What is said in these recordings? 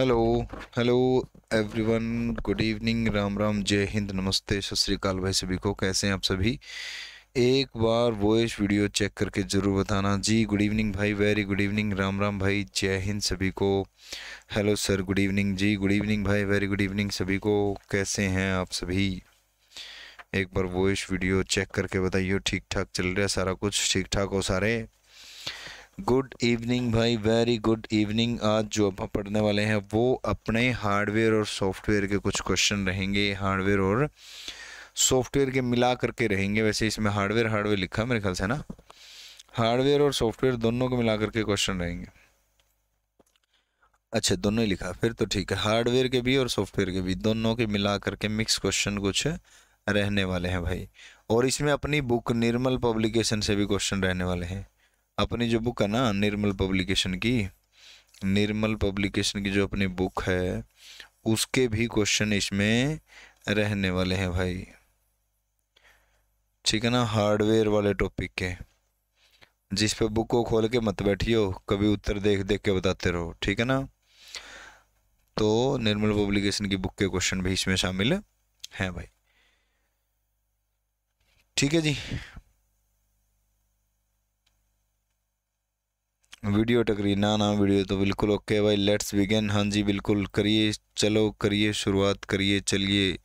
hello hello everyone good evening Ram Ram जय हिंद नमस्ते सत श्रीकाल भाई सभी को कैसे हैं आप सभी एक बार वॉइस वीडियो चेक करके ज़रूर बताना जी गुड इवनिंग भाई very good evening Ram Ram भाई जय हिंद सभी को हेलो सर गुड इवनिंग जी गुड इवनिंग भाई वेरी गुड इवनिंग सभी को कैसे हैं आप सभी एक बार वॉइस वीडियो चेक करके बताइए ठीक ठाक चल रहा है सारा कुछ ठीक ठाक हो सारे गुड इवनिंग भाई वेरी गुड इवनिंग आज जो आप पढ़ने वाले हैं वो अपने हार्डवेयर और सॉफ्टवेयर के कुछ क्वेश्चन रहेंगे हार्डवेयर और सॉफ्टवेयर के मिला करके रहेंगे वैसे इसमें हार्डवेयर हार्डवेयर लिखा मेरे ख्याल से ना हार्डवेयर और सॉफ्टवेयर दोनों को मिला करके क्वेश्चन रहेंगे अच्छा दोनों ही लिखा फिर तो ठीक है हार्डवेयर के भी और सॉफ्टवेयर के भी दोनों के मिला करके मिक्स क्वेश्चन कुछ रहने वाले हैं भाई और इसमें अपनी बुक निर्मल पब्लिकेशन से भी क्वेश्चन रहने वाले हैं अपनी जो बुक है ना निर्मल पब्लिकेशन की निर्मल पब्लिकेशन की जो अपनी बुक है उसके भी क्वेश्चन इसमें रहने वाले हैं भाई ठीक है ना हार्डवेयर वाले टॉपिक के जिस पे बुक को खोल के मत बैठियो कभी उत्तर देख देख के बताते रहो ठीक है ना तो निर्मल पब्लिकेशन की बुक के क्वेश्चन भी इसमें शामिल हैं भाई ठीक है जी वीडियो टकरी रही ना ना वीडियो तो बिल्कुल ओके भाई लेट्स बिगिन हाँ जी बिल्कुल करिए चलो करिए शुरुआत करिए चलिए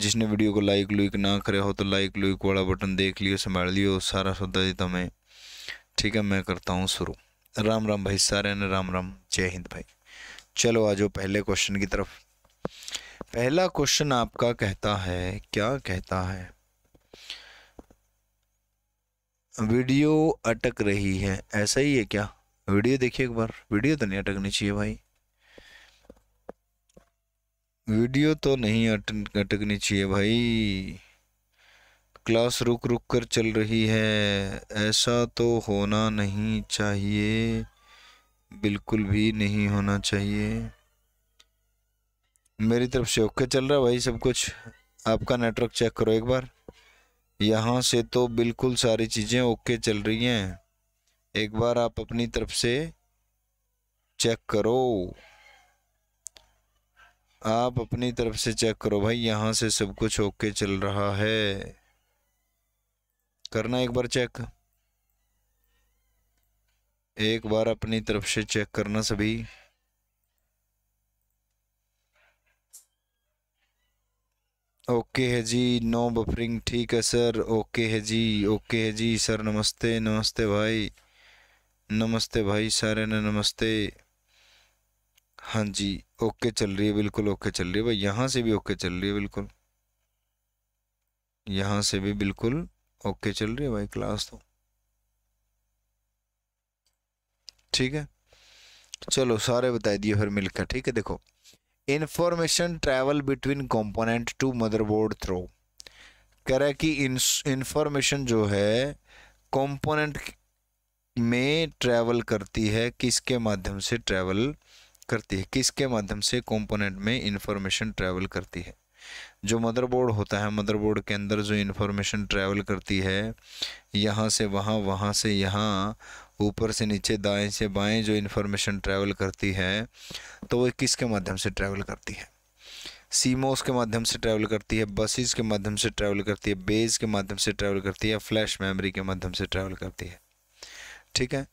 जिसने वीडियो को लाइक लुइक ना करे हो तो लाइक लुइक वाला बटन देख लियो संभाल लियो सारा सौदा जी तुम्हें ठीक है मैं करता हूँ शुरू राम राम भाई सारे ने राम राम जय हिंद भाई चलो आ जाओ पहले क्वेश्चन की तरफ पहला क्वेश्चन आपका कहता है क्या कहता है वीडियो अटक रही है ऐसा ही है क्या वीडियो देखिए एक बार वीडियो तो नहीं अटकनी चाहिए भाई वीडियो तो नहीं अटक अटकनी चाहिए भाई क्लास रुक रुक कर चल रही है ऐसा तो होना नहीं चाहिए बिल्कुल भी नहीं होना चाहिए मेरी तरफ से ओके चल रहा है भाई सब कुछ आपका नेटवर्क चेक करो एक बार यहाँ से तो बिल्कुल सारी चीज़ें ओके चल रही हैं एक बार आप अपनी तरफ से चेक करो आप अपनी तरफ से चेक करो भाई यहाँ से सब कुछ ओके चल रहा है करना एक बार चेक एक बार अपनी तरफ से चेक करना सभी ओके है जी नो बफरिंग ठीक है सर ओके है जी ओके है जी सर नमस्ते नमस्ते भाई नमस्ते भाई सारे ने नमस्ते हाँ जी ओके चल रही है बिल्कुल ओके चल रही है भाई यहाँ से भी ओके चल रही है बिल्कुल यहाँ से भी बिल्कुल ओके चल रही है भाई क्लास तो ठीक है चलो सारे बता दिए फिर मिलकर ठीक है देखो information travel between component to motherboard through कह रहा है कि इन्फॉर्मेशन जो है कंपोनेंट में ट्रैवल करती है किसके माध्यम से ट्रैवल करती है किसके माध्यम से कंपोनेंट में इंफॉर्मेशन ट्रैवल करती है जो मदरबोर्ड होता है मदरबोर्ड के अंदर जो इन्फॉर्मेशन ट्रैवल करती है यहाँ से वहाँ वहाँ से यहाँ ऊपर से नीचे दाएं से बाएं जो इन्फॉर्मेशन ट्रैवल करती है तो वो किसके माध्यम से ट्रैवल करती है सीमोस के माध्यम से ट्रैवल करती है बसेस के माध्यम से ट्रैवल करती है बेस के माध्यम से ट्रैवल करती है फ्लैश मेमोरी के माध्यम से ट्रैवल करती है ठीक है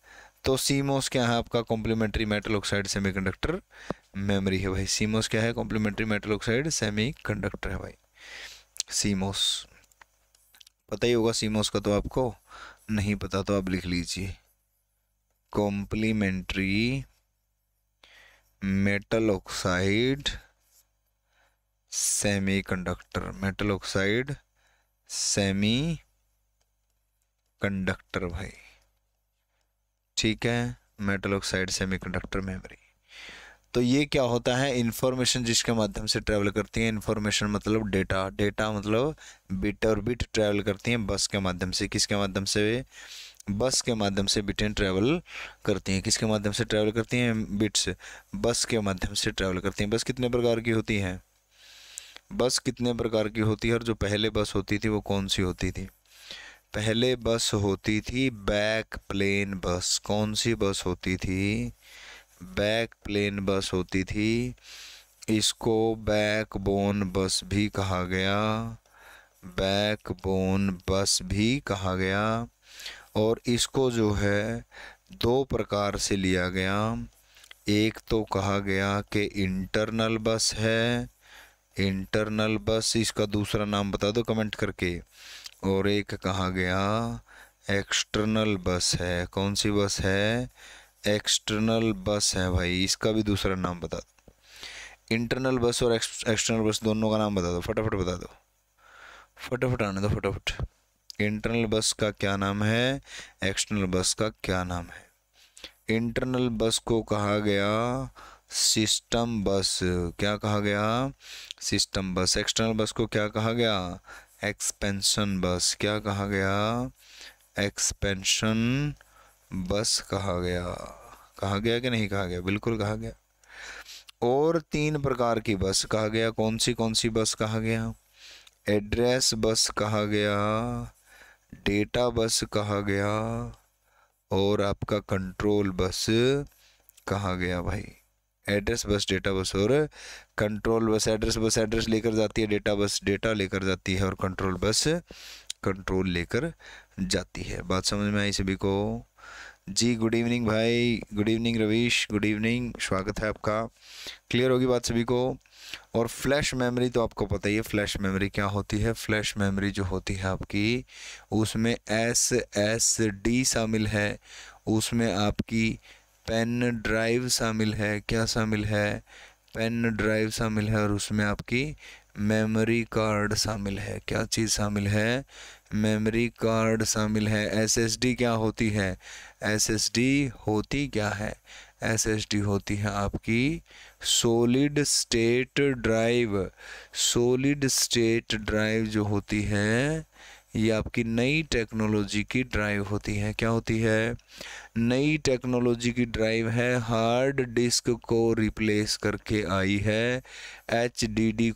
तो सीमोस क्या है आपका complementary metal oxide semiconductor memory है भाई सीमोस क्या है कॉम्प्लीमेंट्री मेटल ऑक्साइड सेमीकंडक्टर है भाई सीमोस पता ही होगा सीमोस का तो आपको नहीं पता तो आप लिख लीजिए complementary metal oxide semiconductor metal oxide semiconductor भाई ठीक है मेटल ऑक्साइड सेमीकंडक्टर मेमोरी तो ये क्या होता है इन्फॉर्मेशन जिसके माध्यम से ट्रैवल करती है इन्फॉर्मेशन मतलब डेटा डेटा मतलब बिट और बिट ट्रैवल करती हैं बस के माध्यम से किसके माध्यम से बस के माध्यम से बिटें ट्रैवल करती हैं किसके माध्यम से ट्रैवल करती हैं बिट्स बस के माध्यम से ट्रैवल करती हैं बस कितने प्रकार की होती हैं बस कितने प्रकार की होती है और जो पहले बस होती थी वो कौन सी होती थी पहले बस होती थी बैक प्लेन बस कौन सी बस होती थी बैक प्लेन बस होती थी इसको बैक बोन बस भी कहा गया बैक बोन बस भी कहा गया और इसको जो है दो प्रकार से लिया गया एक तो कहा गया कि इंटरनल बस है इंटरनल बस इसका दूसरा नाम बता दो कमेंट करके और एक कहा गया एक्सटर्नल बस है कौन सी बस है एक्सटर्नल बस है भाई इसका भी दूसरा नाम बता दो इंटरनल बस और एक्सटर्नल बस दोनों का नाम बता दो फटाफट बता दो फटाफट आने दो फटाफट इंटरनल बस का क्या नाम है एक्सटर्नल बस का क्या नाम है इंटरनल बस को कहा गया सिस्टम बस क्या कहा गया सिस्टम बस एक्सटर्नल बस को क्या कहा गया एक्सपेंशन बस क्या कहा गया एक्सपेंशन बस कहा गया कहा गया कि नहीं कहा गया बिल्कुल कहा गया और तीन प्रकार की बस कहा गया कौन सी कौन सी बस कहा गया एड्रेस बस कहा गया डेटा बस कहा गया और आपका कंट्रोल बस कहा गया भाई एड्रेस बस डेटा बस और control bus address bus address लेकर जाती है डेटा बस डेटा लेकर जाती है और कंट्रोल बस कंट्रोल लेकर जाती है बात समझ में आई सभी को जी गुड इवनिंग भाई good evening Ravish good evening स्वागत है आपका क्लियर होगी बात सभी को और फ्लैश मेमोरी तो आपको पता ही है फ्लैश मेमोरी क्या होती है फ्लैश मेमोरी जो होती है आपकी उसमें एस एस डी शामिल है उसमें आपकी पेन ड्राइव शामिल है क्या शामिल है पेन ड्राइव शामिल है और उसमें आपकी मेमोरी कार्ड शामिल है क्या चीज़ शामिल है मेमोरी कार्ड शामिल है एसएसडी क्या होती है एसएसडी होती क्या है एसएसडी होती है आपकी solid state drive solid state drive जो होती है ये आपकी नई टेक्नोलॉजी की ड्राइव होती है क्या होती है नई टेक्नोलॉजी की ड्राइव है हार्ड डिस्क को रिप्लेस करके आई है एच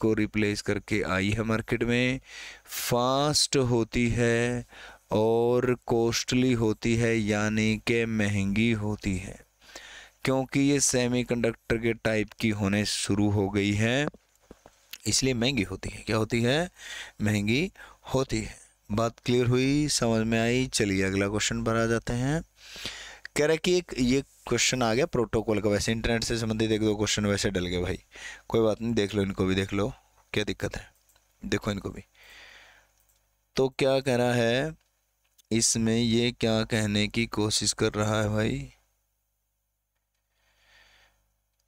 को रिप्लेस करके आई है मार्केट में फास्ट होती है और कॉस्टली होती है यानी कि महंगी होती है क्योंकि ये सेमीकंडक्टर के टाइप की होने शुरू हो गई है इसलिए महंगी होती है क्या होती है महंगी होती है बात क्लियर हुई समझ में आई चलिए अगला क्वेश्चन पर आ जाते हैं कह रहा है कि एक ये क्वेश्चन आ गया प्रोटोकॉल का वैसे इंटरनेट से संबंधित एक दो क्वेश्चन वैसे डल गए भाई कोई बात नहीं देख लो इनको भी देख लो क्या दिक्कत है देखो इनको भी तो क्या कह रहा है इसमें ये क्या कहने की कोशिश कर रहा है भाई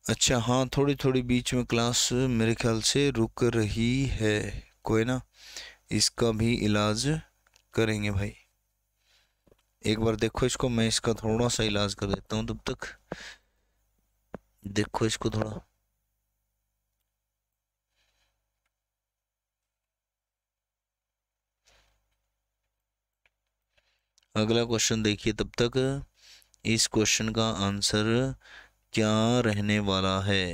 अच्छा हाँ थोड़ी थोड़ी बीच में क्लास मेरे ख्याल से रुक रही है कोई ना इसका भी इलाज करेंगे भाई एक बार देखो इसको मैं इसका थोड़ा सा इलाज कर देता हूँ तब तक देखो इसको थोड़ा अगला क्वेश्चन देखिए तब तक इस क्वेश्चन का आंसर क्या रहने वाला है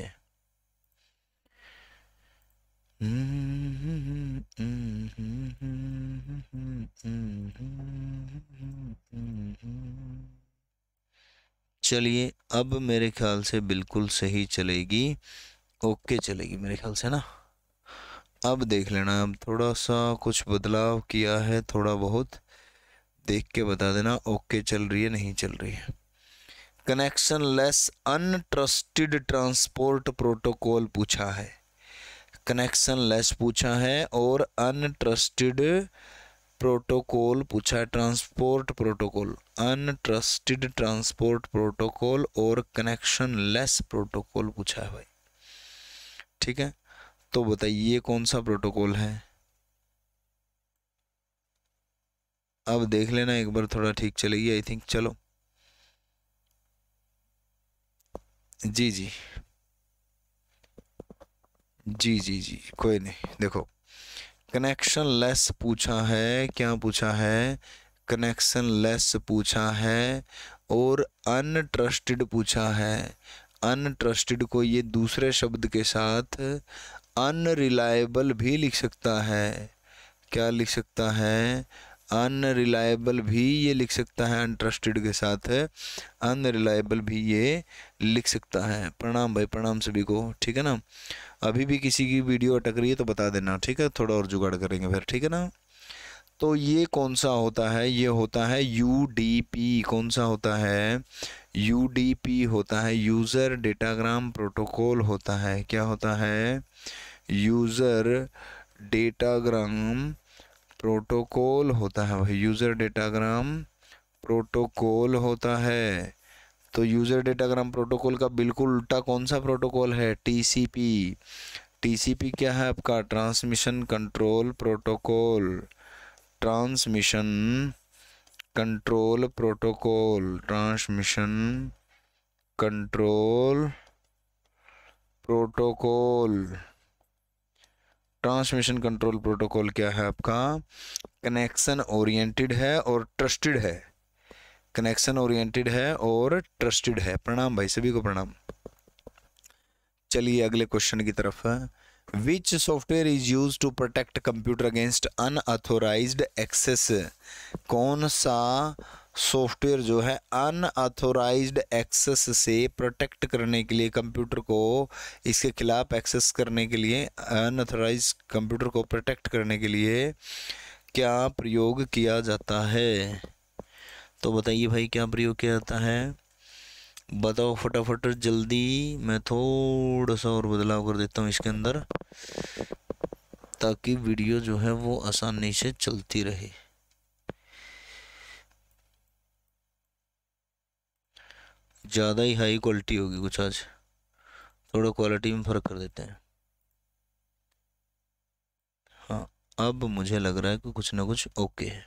चलिए अब मेरे ख्याल से बिल्कुल सही चलेगी ओके चलेगी मेरे ख्याल से ना अब देख लेना अब थोड़ा सा कुछ बदलाव किया है थोड़ा बहुत देख के बता देना ओके चल रही है नहीं चल रही है connectionless untrusted transport protocol पूछा है कनेक्शन लेस पूछा है और अनट्रस्टेड प्रोटोकॉल पूछा है transport protocol untrusted transport protocol और कनेक्शन लेस प्रोटोकॉल पूछा है भाई ठीक है तो बताइए कौन सा प्रोटोकॉल है अब देख लेना एक बार थोड़ा ठीक चलेगी आई थिंक चलो जी जी जी जी जी कोई नहीं देखो कनेक्शन लेस पूछा है क्या पूछा है कनेक्शन लेस पूछा है और अनट्रस्टेड पूछा है अनट्रस्टेड को ये दूसरे शब्द के साथ अनरिलायबल भी लिख सकता है क्या लिख सकता है अनरिलायबल भी ये लिख सकता है अनट्रस्टेड के साथ है अनरिलायबल भी ये लिख सकता है प्रणाम भाई प्रणाम सभी को ठीक है ना अभी भी किसी की वीडियो अटक रही है तो बता देना ठीक है थोड़ा और जुगाड़ करेंगे फिर ठीक है ना तो ये कौन सा होता है ये होता है यू डी पी कौन सा होता है यू डी पी होता है यूज़र डेटाग्राम प्रोटोकॉल होता है क्या होता है यूज़र डेटाग्राम प्रोटोकॉल होता है भाई यूज़र डेटाग्राम प्रोटोकॉल होता है तो यूज़र डेटाग्राम प्रोटोकॉल का बिल्कुल उल्टा कौन सा प्रोटोकॉल है टीसीपी टीसीपी क्या है आपका transmission control protocol transmission control protocol transmission control protocol transmission control protocol क्या है आपका कनेक्शन ओरिएंटेड है और ट्रस्टेड है कनेक्शन ओरिएंटेड है और ट्रस्टेड है प्रणाम भाई सभी को प्रणाम चलिए अगले क्वेश्चन की तरफ which software is use to protect computer against unauthorized access कौन सा सॉफ्टवेयर जो है अनऑथोराइज्ड एक्सेस से प्रोटेक्ट करने के लिए कंप्यूटर को इसके खिलाफ एक्सेस करने के लिए अनऑथोराइज कंप्यूटर को प्रोटेक्ट करने के लिए क्या प्रयोग किया जाता है तो बताइए भाई क्या प्रयोग किया जाता है बताओ फटाफट जल्दी मैं थोड़ा सा और बदलाव कर देता हूँ इसके अंदर ताकि वीडियो जो है वो आसानी से चलती रहे ज़्यादा ही हाई क्वालिटी होगी कुछ आज थोड़ा क्वालिटी में फ़र्क कर देते हैं हाँ अब मुझे लग रहा है कि कुछ ना कुछ ओके है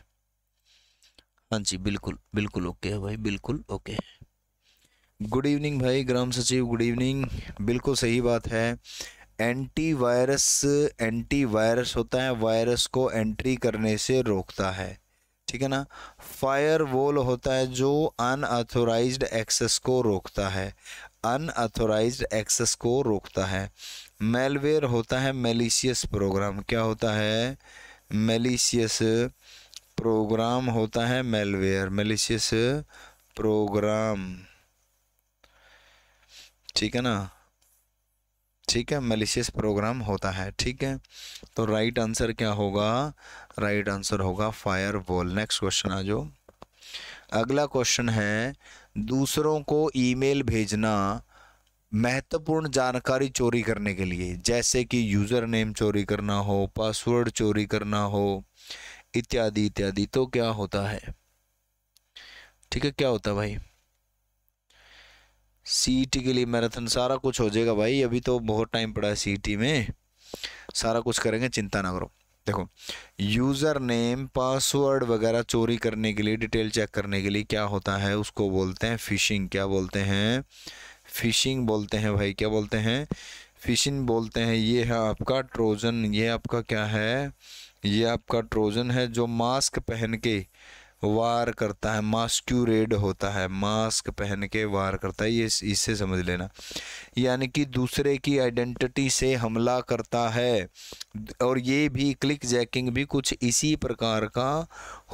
हाँ जी बिल्कुल बिल्कुल ओके है भाई बिल्कुल ओके है गुड इवनिंग भाई ग्राम सचिव गुड इवनिंग बिल्कुल सही बात है एंटी वायरस एंटी वायरस होता है वायरस को एंट्री करने से रोकता है ठीक है ना फायर वॉल होता है जो अनऑथोराइज एक्सेस को रोकता है अनऑथोराइज एक्सेस को रोकता है मेलवेयर होता है मेलिशियस प्रोग्राम क्या होता है मेलिशियस प्रोग्राम होता है मेलवेयर मेलिशियस प्रोग्राम ठीक है ना ठीक है मलिशियस प्रोग्राम होता है ठीक है तो राइट आंसर क्या होगा राइट आंसर होगा फायर वॉल नेक्स्ट क्वेश्चन आ जाओ अगला क्वेश्चन है दूसरों को ईमेल भेजना महत्वपूर्ण जानकारी चोरी करने के लिए जैसे कि यूज़र नेम चोरी करना हो पासवर्ड चोरी करना हो इत्यादि इत्यादि तो क्या होता है ठीक है क्या होता है भाई सी के लिए मैराथन सारा कुछ हो जाएगा भाई अभी तो बहुत टाइम पड़ा है सी में सारा कुछ करेंगे चिंता ना करो देखो यूज़र नेम पासवर्ड वगैरह चोरी करने के लिए डिटेल चेक करने के लिए क्या होता है उसको बोलते हैं फिशिंग क्या बोलते हैं फिशिंग बोलते हैं भाई क्या बोलते हैं फिशिंग बोलते हैं ये है आपका ट्रोजन ये आपका क्या है ये आपका ट्रोजन है जो मास्क पहन के वार करता है मास्क्यूरेड होता है मास्क पहन के वार करता है ये इससे समझ लेना यानी कि दूसरे की आइडेंटिटी से हमला करता है और ये भी क्लिक जैकिंग भी कुछ इसी प्रकार का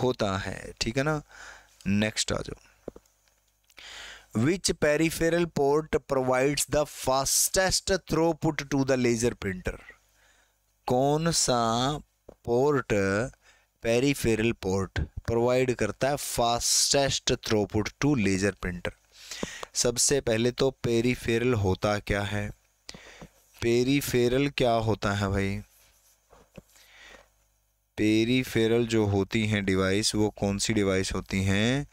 होता है ठीक है ना नेक्स्ट आ जाओ peripheral port provides the fastest throughput to the laser printer कौन सा पोर्ट पेरीफेरल पोर्ट प्रोवाइड करता है fastest throughput to laser printer सबसे पहले तो पेरीफेरल होता क्या है पेरीफेरल क्या होता है भाई पेरीफेरल जो होती हैं डिवाइस वो कौन सी डिवाइस होती हैं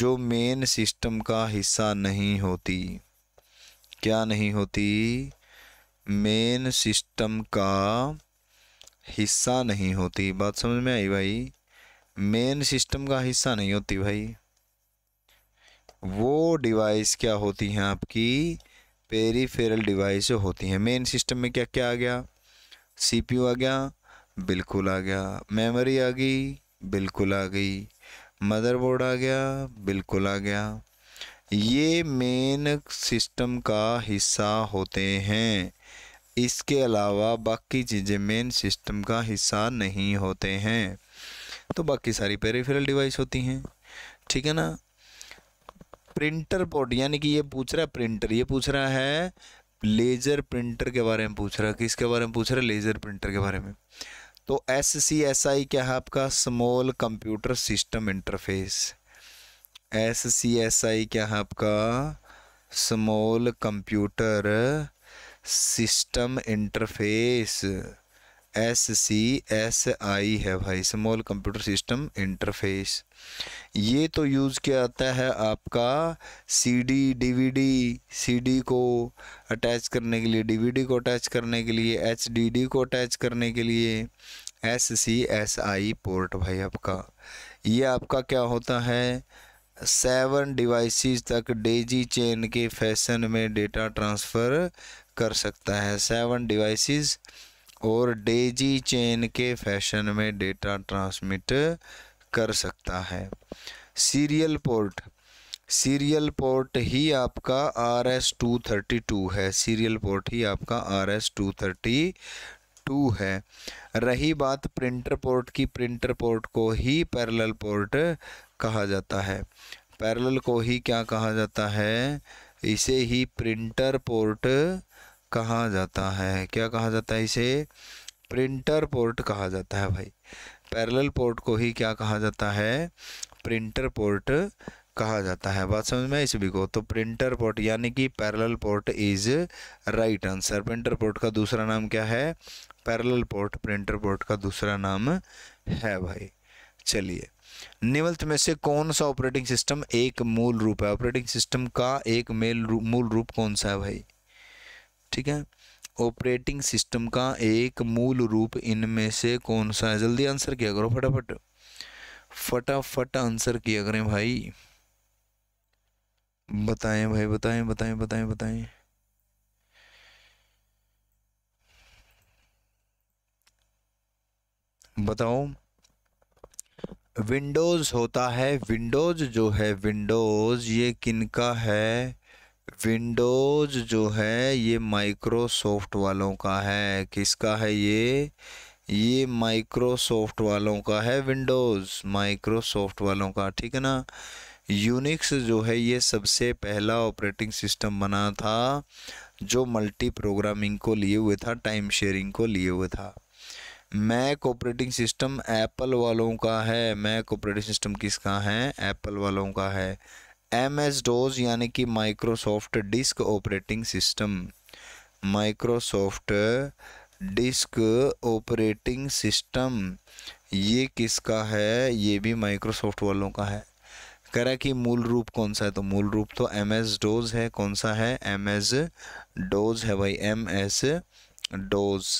जो मेन सिस्टम का हिस्सा नहीं होती क्या नहीं होती मेन सिस्टम का हिस्सा नहीं होती बात समझ में आई भाई मेन सिस्टम का हिस्सा नहीं होती भाई वो डिवाइस क्या होती हैं आपकी पेरीफेरल डिवाइस होती हैं मेन सिस्टम में क्या क्या आ गया सीपीयू आ गया बिल्कुल आ गया मेमोरी आ गई बिल्कुल आ गई मदरबोर्ड आ गया बिल्कुल आ गया ये मेन सिस्टम का हिस्सा होते हैं इसके अलावा बाकी चीज़ें मेन सिस्टम का हिस्सा नहीं होते हैं तो बाकी सारी पेरीफेरल डिवाइस होती हैं ठीक है ना प्रिंटर पोर्ट यानी कि ये पूछ रहा है प्रिंटर ये पूछ रहा है लेज़र प्रिंटर के बारे में पूछ रहा है किसके बारे में पूछ रहा है लेज़र प्रिंटर के बारे में तो एस सी एस आई क्या है आपका small computer system interface S C S I क्या है आपका small computer system interface S C S I है भाई स्मॉल कंप्यूटर सिस्टम इंटरफेस ये तो यूज़ किया जाता है आपका सीडी डीवीडी सीडी को अटैच करने के लिए डीवीडी को अटैच करने के लिए एचडीडी को अटैच करने के लिए S C S I port भाई आपका ये आपका क्या होता है सेवन डिवाइसेस तक डेजी चेन के फैशन में डेटा ट्रांसफ़र कर सकता है सेवन डिवाइसेस और डेजी चेन के फैशन में डेटा ट्रांसमिट कर सकता है सीरियल पोर्ट सीरियल पोर्ट ही आपका R S two thirty two है सीरियल पोर्ट ही आपका R S two thirty two है रही बात प्रिंटर पोर्ट की प्रिंटर पोर्ट को ही पैरेलल पोर्ट कहा जाता है पैरेलल को ही क्या कहा जाता है इसे ही प्रिंटर पोर्ट कहा जाता है क्या कहा जाता है इसे प्रिंटर पोर्ट कहा जाता है भाई पैरेलल पोर्ट को ही क्या कहा जाता है प्रिंटर पोर्ट कहा जाता है बात समझ में इस भी को तो प्रिंटर पोर्ट यानी कि parallel port is right answer printer port का दूसरा नाम क्या है पैरेलल पोर्ट प्रिंटर पोर्ट का दूसरा नाम है भाई चलिए निवल्थ में से कौन सा ऑपरेटिंग सिस्टम एक मूल रूप है ऑपरेटिंग सिस्टम का एक मेल रूप, मूल रूप कौन सा है भाई ठीक है ऑपरेटिंग सिस्टम का एक मूल रूप इनमें से कौन सा है जल्दी आंसर किया करो फटाफट फटाफट आंसर किया करें भाई बताएं भाई बताएं बताएं बताएं बताएं बताओ विंडोज़ होता है विंडोज़ जो है विंडोज़ ये किनका है विंडोज़ जो है ये माइक्रोसॉफ्ट वालों का है किसका है ये ये माइक्रोसॉफ्ट वालों का है विंडोज़ माइक्रोसॉफ्ट वालों का ठीक है ना यूनिक्स जो है ये सबसे पहला ऑपरेटिंग सिस्टम बना था जो मल्टी प्रोग्रामिंग को लिए हुए था टाइम शेयरिंग को लिए हुए था मैक ऑपरेटिंग सिस्टम एप्पल वालों का है मैक ऑपरेटिंग सिस्टम किसका है एप्पल वालों का है एम एस डोज यानी कि Microsoft disk operating system Microsoft disk operating system ये किसका है ये भी माइक्रोसॉफ्ट वालों का है कह रहा है कि मूल रूप कौन सा है तो मूल रूप तो एम एस डोज है कौन सा है एम एस डोज है भाई M S DOS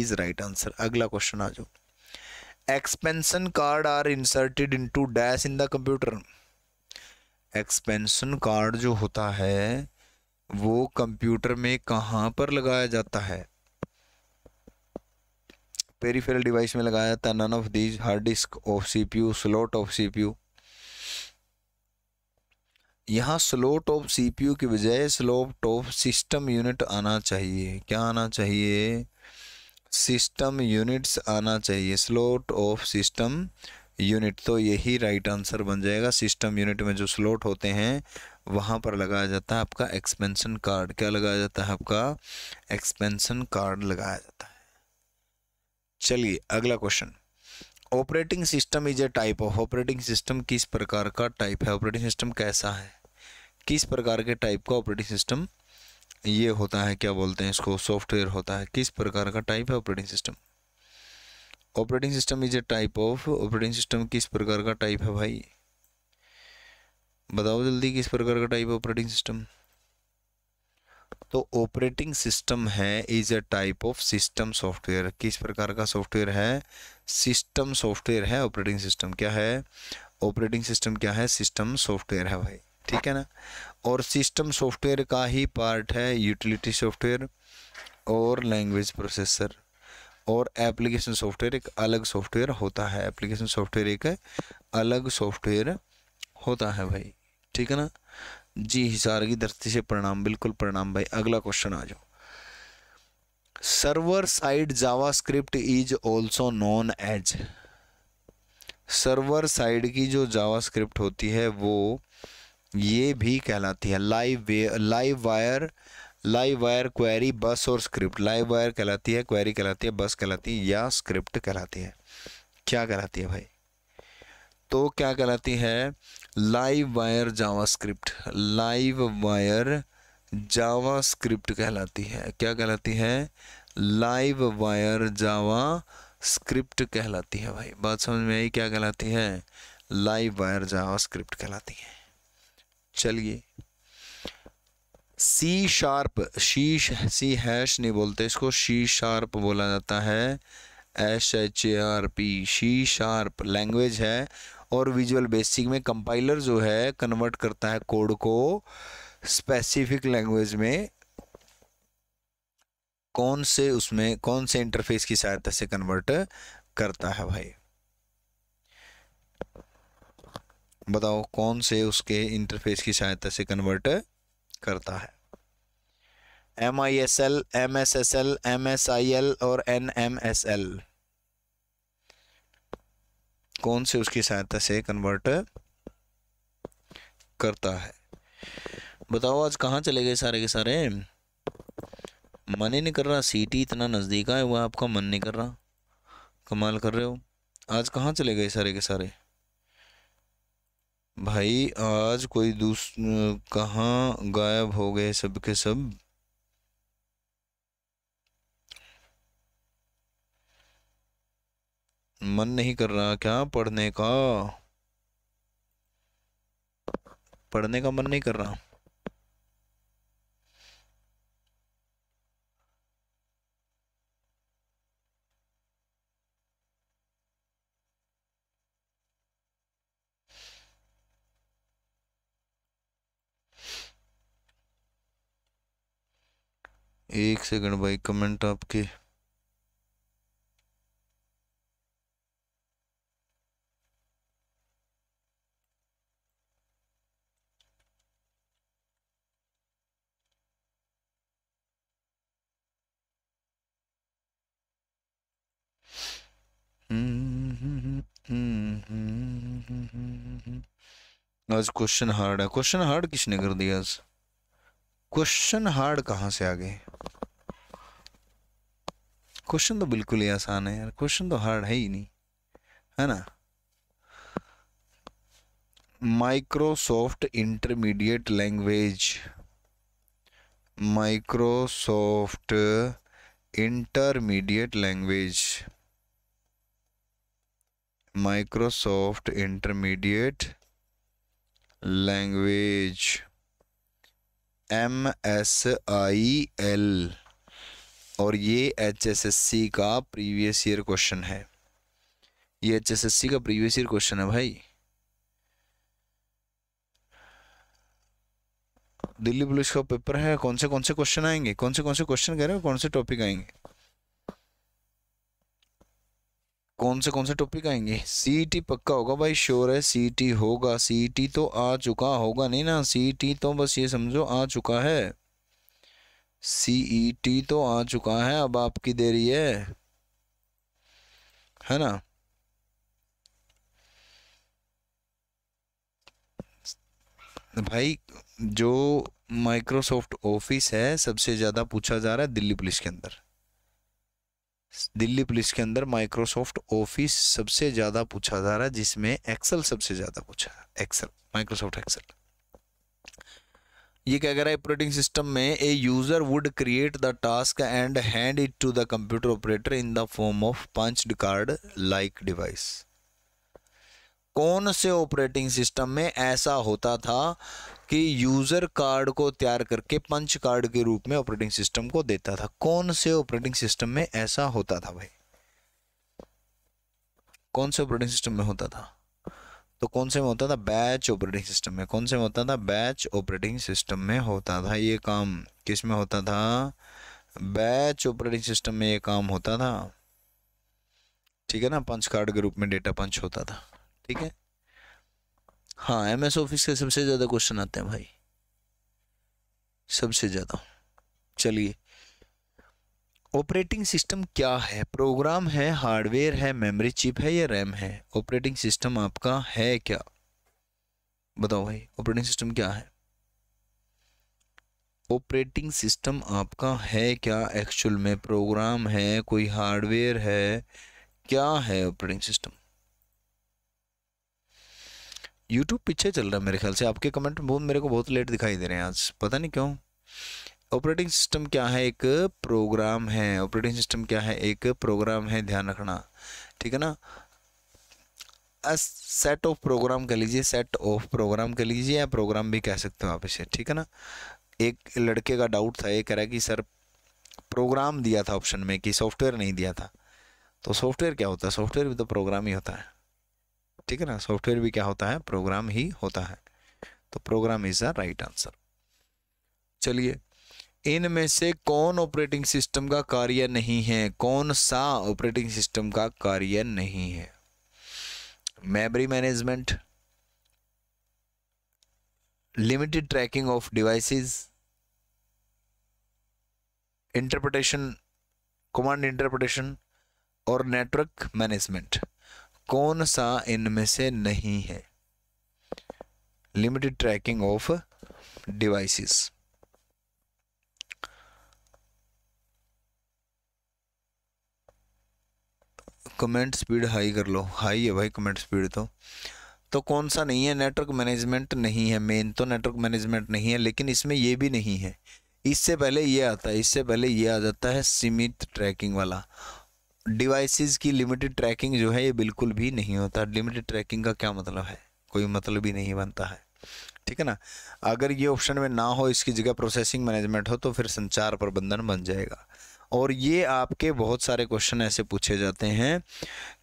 is right answer अगला क्वेश्चन आ जाओ expansion card are inserted into dash in the computer expansion card जो होता है वो कंप्यूटर में कहाँ पर लगाया जाता है पेरीफेरल डिवाइस में लगाया जाता है none of these hard disk of CPU slot of CPU यहाँ स्लॉट ऑफ सीपीयू की बजाय स्लो ऑफ सिस्टम यूनिट आना चाहिए क्या आना चाहिए सिस्टम यूनिट्स आना चाहिए स्लोट ऑफ सिस्टम यूनिट तो यही राइट आंसर बन जाएगा सिस्टम यूनिट में जो स्लोट होते हैं वहाँ पर लगाया जाता है आपका एक्सपेंशन कार्ड क्या लगाया जाता है आपका एक्सपेंशन कार्ड लगाया जाता है चलिए अगला question operating system is a type of operating system किस प्रकार का टाइप है ऑपरेटिंग सिस्टम कैसा है किस प्रकार के टाइप का ऑपरेटिंग सिस्टम ये होता है क्या बोलते हैं इसको सॉफ्टवेयर होता है किस प्रकार का टाइप है operating system operating system is a type of operating system किस प्रकार का टाइप है भाई बताओ जल्दी किस प्रकार का टाइप ऑपरेटिंग सिस्टम तो ऑपरेटिंग सिस्टम है is a type of system software किस प्रकार का सॉफ्टवेयर है सिस्टम सॉफ्टवेयर है ऑपरेटिंग सिस्टम क्या है ऑपरेटिंग सिस्टम क्या है सिस्टम सॉफ्टवेयर है भाई ठीक है ना और सिस्टम सॉफ्टवेयर का ही पार्ट है यूटिलिटी सॉफ्टवेयर और लैंग्वेज प्रोसेसर और एप्लीकेशन सॉफ्टवेयर एक अलग सॉफ्टवेयर होता है एप्लीकेशन सॉफ्टवेयर एक अलग सॉफ्टवेयर होता है भाई ठीक है ना जी हिसार की धरती से प्रणाम बिल्कुल प्रणाम भाई अगला क्वेश्चन आ जाओ server side JavaScript is also known as server side की जो जावास्क्रिप्ट होती है वो ये भी कहलाती है live way live wire live wire query बस और स्क्रिप्ट लाइव वायर कहलाती है क्वेरी कहलाती है बस कहलाती है या स्क्रिप्ट कहलाती है क्या कहलाती है भाई तो क्या कहलाती है live wire JavaScript live wire JavaScript कहलाती है क्या कहलाती है लाइव वायर जावा स्क्रिप्ट कहलाती है भाई बात समझ में आई क्या कहलाती है लाइव वायर जावा स्क्रिप्ट कहलाती है चलिए C sharp C C hash नहीं बोलते इसको शी शार्प बोला जाता है S H A R P C sharp language है और विजुअल बेसिक में कंपाइलर जो है कन्वर्ट करता है कोड को स्पेसिफिक लैंग्वेज में कौन से उसमें कौन से इंटरफेस की सहायता से कन्वर्ट करता है भाई बताओ कौन से उसके इंटरफेस की सहायता से कन्वर्ट करता है M I S L M S S L M S I L और एन एम एस एल कौन से उसकी सहायता से कन्वर्ट करता है बताओ आज कहाँ चले गए सारे के सारे मन ही नहीं कर रहा सीटी इतना नज़दीक आए हुआ आपका मन नहीं कर रहा कमाल कर रहे हो आज कहाँ चले गए सारे के सारे भाई आज कोई दूस कहाँ गायब हो गए सब के सब मन नहीं कर रहा क्या पढ़ने का पढ़ने का मन नहीं कर रहा एक सेकंड भाई कमेंट आपके आज क्वेश्चन हार्ड है क्वेश्चन हार्ड किसने कर दिया आज क्वेश्चन हार्ड कहाँ से आ गए क्वेश्चन तो बिल्कुल ही आसान है यार क्वेश्चन तो हार्ड है ही नहीं है ना Microsoft intermediate language Microsoft intermediate language Microsoft intermediate language M S I L और ये एच एस एस सी का प्रीवियस ईयर क्वेश्चन है ये एच एस एस सी का प्रीवियस ईयर क्वेश्चन है भाई दिल्ली पुलिस का पेपर है कौन से कौन से क्वेश्चन आएंगे कौन से कौन से क्वेश्चन कह रहे हो कौन से टॉपिक आएंगे कौन से कौन से टॉपिक आएंगे सी पक्का होगा भाई श्योर है सी होगा सी तो आ चुका होगा नहीं ना सी तो बस ये समझो आ चुका है सी e तो आ चुका है अब आपकी देरी है है ना भाई जो माइक्रोसॉफ्ट ऑफिस है सबसे ज़्यादा पूछा जा रहा है दिल्ली पुलिस के अंदर दिल्ली पुलिस के अंदर माइक्रोसॉफ्ट ऑफिस सबसे ज़्यादा पूछा जा रहा है जिसमें एक्सेल सबसे ज़्यादा पूछा एक्सेल माइक्रोसॉफ्ट एक्सेल ये क्या कह रहा है ऑपरेटिंग सिस्टम में a user would create the task and hand it to the computer operator in the form of punch card like device कौन से ऑपरेटिंग सिस्टम में ऐसा होता था कि यूज़र कार्ड को तैयार करके पंच कार्ड के रूप में ऑपरेटिंग सिस्टम को देता था कौन से ऑपरेटिंग सिस्टम में ऐसा होता था भाई कौन से ऑपरेटिंग सिस्टम में होता था तो कौन से में होता था बैच ऑपरेटिंग सिस्टम में कौन से में होता था बैच ऑपरेटिंग सिस्टम में होता था ये काम किस में होता था बैच ऑपरेटिंग सिस्टम में ये काम होता था ठीक है ना पंच कार्ड के रूप में डेटा पंच होता था ठीक है हाँ एम एस ऑफिस के सबसे ज़्यादा क्वेश्चन आते हैं भाई सबसे ज़्यादा चलिए ऑपरेटिंग सिस्टम क्या है प्रोग्राम है हार्डवेयर है मेमोरी चिप है या रैम है ऑपरेटिंग सिस्टम आपका है क्या बताओ भाई ऑपरेटिंग सिस्टम क्या है ऑपरेटिंग सिस्टम आपका है क्या एक्चुअल में प्रोग्राम है कोई हार्डवेयर है क्या है ऑपरेटिंग सिस्टम यूट्यूब पीछे चल रहा है मेरे ख्याल से आपके कमेंट बहुत मेरे को बहुत लेट दिखाई दे रहे हैं आज पता नहीं क्यों ऑपरेटिंग सिस्टम क्या है एक प्रोग्राम है ऑपरेटिंग सिस्टम क्या है एक प्रोग्राम है ध्यान रखना ठीक है ना सेट ऑफ प्रोग्राम कह लीजिए सेट ऑफ प्रोग्राम कह लीजिए या प्रोग्राम भी कह सकते हो आप इसे ठीक है ना एक लड़के का डाउट था ये कह रहा है कि सर प्रोग्राम दिया था ऑप्शन में कि सॉफ्टवेयर नहीं दिया था तो सॉफ्टवेयर क्या होता है सॉफ्टवेयर भी तो प्रोग्राम ही होता है ठीक है ना सॉफ्टवेयर भी क्या होता है प्रोग्राम ही होता है तो program is the right answer चलिए इनमें से कौन ऑपरेटिंग सिस्टम का कार्य नहीं है कौन सा ऑपरेटिंग सिस्टम का कार्य नहीं है memory management limited tracking of devices interpretation command interpretation और नेटवर्क मैनेजमेंट कौन सा इनमें से नहीं है limited tracking of devices comment speed high कर लो हाई है भाई कमेंट स्पीड तो तो कौन सा नहीं है नेटवर्क मैनेजमेंट नहीं है मेन तो नेटवर्क मैनेजमेंट नहीं है लेकिन इसमें ये भी नहीं है इससे पहले ये आता है इससे पहले ये आ जाता है सीमित ट्रैकिंग वाला डिवाइसेस की लिमिटेड ट्रैकिंग जो है ये बिल्कुल भी नहीं होता लिमिटेड ट्रैकिंग का क्या मतलब है कोई मतलब भी नहीं बनता है ठीक है ना अगर ये ऑप्शन में ना हो इसकी जगह प्रोसेसिंग मैनेजमेंट हो तो फिर संचार प्रबंधन बन जाएगा और ये आपके बहुत सारे क्वेश्चन ऐसे पूछे जाते हैं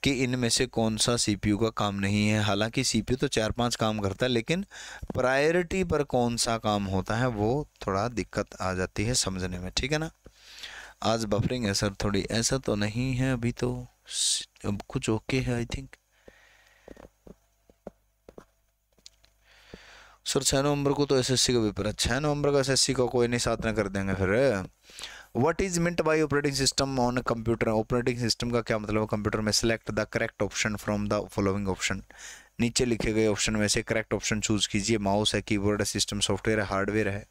कि इनमें से कौन सा सीपीयू का काम नहीं है हालांकि सीपीयू तो चार पांच काम करता है लेकिन प्रायोरिटी पर कौन सा काम होता है वो थोड़ा दिक्कत आ जाती है समझने में ठीक है ना आज बफरिंग है सर थोड़ी ऐसा तो नहीं है अभी तो अब कुछ ओके है आई थिंक सर छः नवंबर को तो एसएससी का पेपर है छः नवंबर का एसएससी का कोई नहीं साथ ना कर देंगे फिर what is meant by operating system on computer operating system का क्या मतलब कंप्यूटर में select the correct option from the following option नीचे लिखे गए ऑप्शन में से करेक्ट ऑप्शन चूज कीजिए माउस है कीबोर्ड है सिस्टम सॉफ्टवेयर है हार्डवेयर है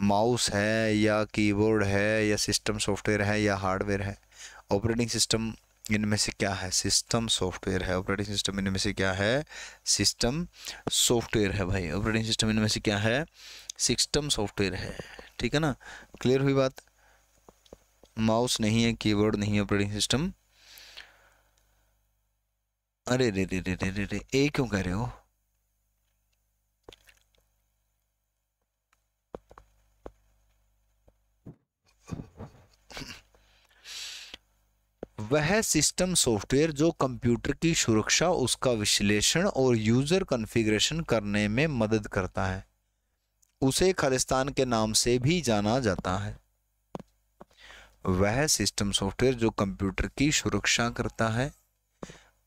माउस है या कीबोर्ड है या सिस्टम सॉफ्टवेयर है या हार्डवेयर है ऑपरेटिंग सिस्टम इनमें से क्या है सिस्टम सॉफ्टवेयर है ऑपरेटिंग सिस्टम इनमें से क्या है सिस्टम सॉफ्टवेयर है भाई ऑपरेटिंग सिस्टम इनमें से क्या है सिस्टम सॉफ्टवेयर है ठीक है ना क्लियर हुई बात माउस नहीं है कीबोर्ड नहीं है ऑपरेटिंग सिस्टम अरे रे रे रे रे रे रे ए क्यों कह रहे हो वह सिस्टम सॉफ्टवेयर जो कंप्यूटर की सुरक्षा उसका विश्लेषण और यूज़र कॉन्फ़िगरेशन करने में मदद करता है उसे खालिस्तान के नाम से भी जाना जाता है वह सिस्टम सॉफ्टवेयर जो कंप्यूटर की सुरक्षा करता है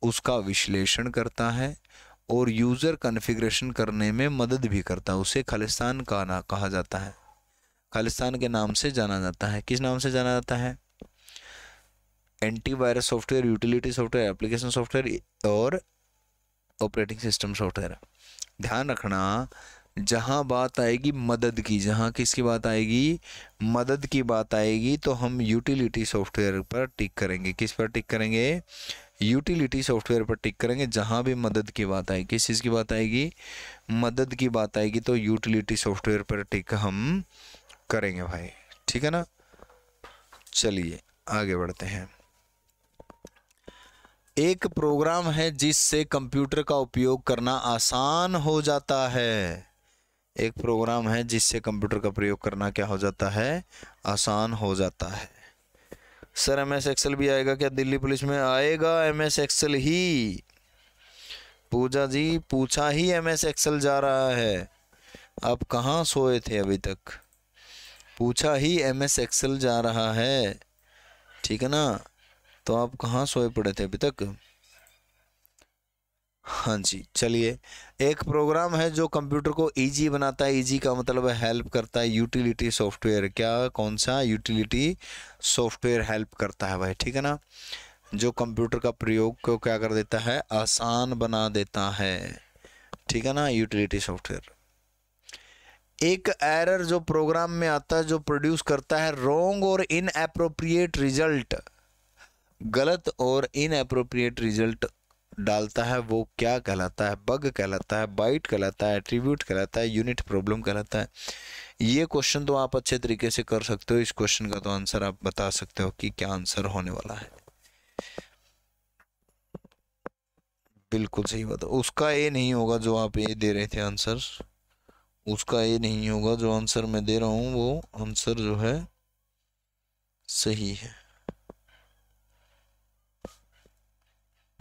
उसका विश्लेषण करता है और यूज़र कॉन्फ़िगरेशन करने में मदद भी करता है उसे खालिस्तान का कहा जाता है खालिस्तान के नाम से जाना जाता है किस नाम से जाना जाता है antivirus software utility software application software और ऑपरेटिंग सिस्टम सॉफ्टवेयर ध्यान रखना जहाँ बात आएगी मदद की जहाँ किसकी बात आएगी मदद की बात आएगी तो हम यूटिलिटी सॉफ्टवेयर पर टिक करेंगे किस पर टिक करेंगे यूटिलिटी सॉफ्टवेयर पर टिक करेंगे जहाँ भी मदद की बात आएगी किस चीज़ की बात आएगी मदद की बात आएगी तो यूटिलिटी सॉफ्टवेयर पर टिक हम करेंगे भाई ठीक है ना चलिए आगे बढ़ते हैं एक प्रोग्राम है जिससे कंप्यूटर का उपयोग करना आसान हो जाता है एक प्रोग्राम है जिससे कंप्यूटर का प्रयोग करना क्या हो जाता है आसान हो जाता है सर एम एस एक्सेल भी आएगा क्या दिल्ली पुलिस में आएगा एम एस एक्सेल ही पूजा जी पूछा ही एम एस एक्सेल जा रहा है आप कहाँ सोए थे अभी तक पूछा ही एम एस एक्सेल जा रहा है ठीक है ना तो आप कहाँ सोए पड़े थे अभी तक हाँ जी चलिए एक प्रोग्राम है जो कंप्यूटर को इजी बनाता है इजी का मतलब है हेल्प करता है यूटिलिटी सॉफ्टवेयर क्या कौन सा यूटिलिटी सॉफ्टवेयर हेल्प करता है भाई ठीक है ना जो कंप्यूटर का प्रयोग को क्या कर देता है आसान बना देता है ठीक है ना यूटिलिटी सॉफ्टवेयर एक एरर जो प्रोग्राम में आता है जो प्रोड्यूस करता है रोंग और इन रिजल्ट गलत और इनअप्रोप्रिएट रिजल्ट डालता है वो क्या कहलाता है बग कहलाता है बाइट कहलाता है एट्रीब्यूट कहलाता है यूनिट प्रॉब्लम कहलाता है ये क्वेश्चन तो आप अच्छे तरीके से कर सकते हो इस क्वेश्चन का तो आंसर आप बता सकते हो कि क्या आंसर होने वाला है बिल्कुल सही बात उसका ए नहीं होगा जो आप ए दे रहे थे आंसर उसका ए नहीं होगा जो आंसर मैं दे रहा हूँ वो आंसर जो है सही है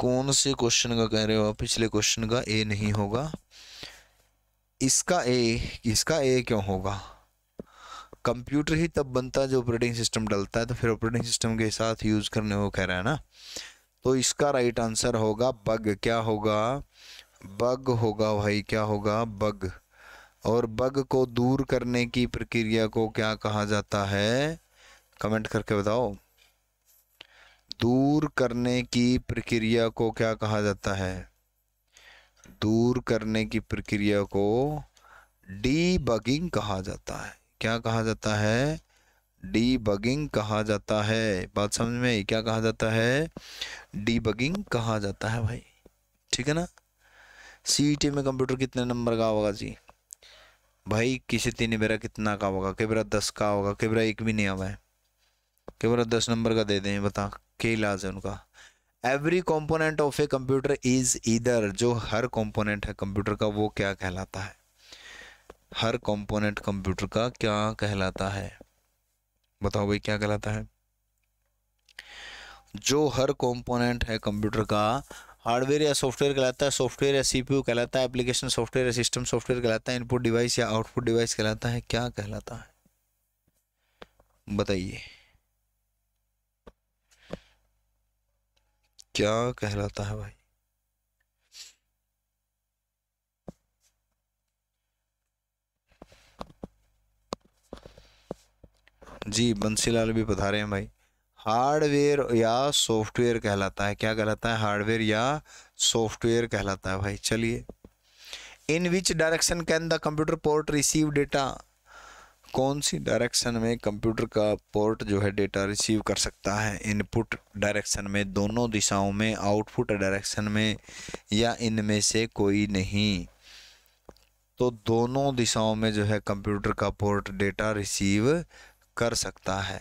कौन से क्वेश्चन का कह रहे हो पिछले क्वेश्चन का ए नहीं होगा इसका ए इसका ए क्यों होगा कंप्यूटर ही तब बनता है जो ऑपरेटिंग सिस्टम डलता है तो फिर ऑपरेटिंग सिस्टम के साथ यूज़ करने को कह रहा है ना तो इसका राइट आंसर होगा बग क्या होगा बग होगा भाई क्या होगा बग और बग को दूर करने की प्रक्रिया को क्या कहा जाता है कमेंट करके बताओ दूर करने की प्रक्रिया को क्या कहा जाता है दूर करने की प्रक्रिया को डीबगिंग कहा जाता है क्या कहा जाता है डीबगिंग कहा जाता है बात समझ में आई क्या कहा जाता है डीबगिंग कहा जाता है भाई ठीक है ना सी e में कंप्यूटर कितने नंबर का होगा जी भाई किसी तीन मेरा कितना का होगा कई बेरा दस का होगा कई बेरा एक भी नहीं आवा है केवल दस नंबर का दे दें बता क्या इलाज है उनका every component of a computer is इधर जो हर कॉम्पोनेंट है कंप्यूटर का वो क्या कहलाता है हर कॉम्पोनेंट कंप्यूटर का क्या कहलाता है बताओ भाई क्या कहलाता है जो हर कॉम्पोनेंट है कंप्यूटर का हार्डवेयर या सॉफ्टवेयर कहलाता है सॉफ्टवेयर या सीपीयू कहलाता है एप्लीकेशन सॉफ्टवेयर या सिस्टम सॉफ्टवेयर कहलाता है इनपुट डिवाइस या आउटपुट डिवाइस कहलाता है क्या कहलाता है बताइए क्या कहलाता है भाई जी बंसीलाल भी बता रहे हैं भाई हार्डवेयर या सॉफ्टवेयर कहलाता है क्या कहलाता है हार्डवेयर या सॉफ्टवेयर कहलाता है भाई चलिए in which direction can the computer port receive data कौन सी डायरेक्शन में कंप्यूटर का पोर्ट जो है डेटा रिसीव कर सकता है इनपुट डायरेक्शन में दोनों दिशाओं में आउटपुट डायरेक्शन में या इनमें से कोई नहीं तो दोनों दिशाओं में जो है कंप्यूटर का पोर्ट डेटा रिसीव कर सकता है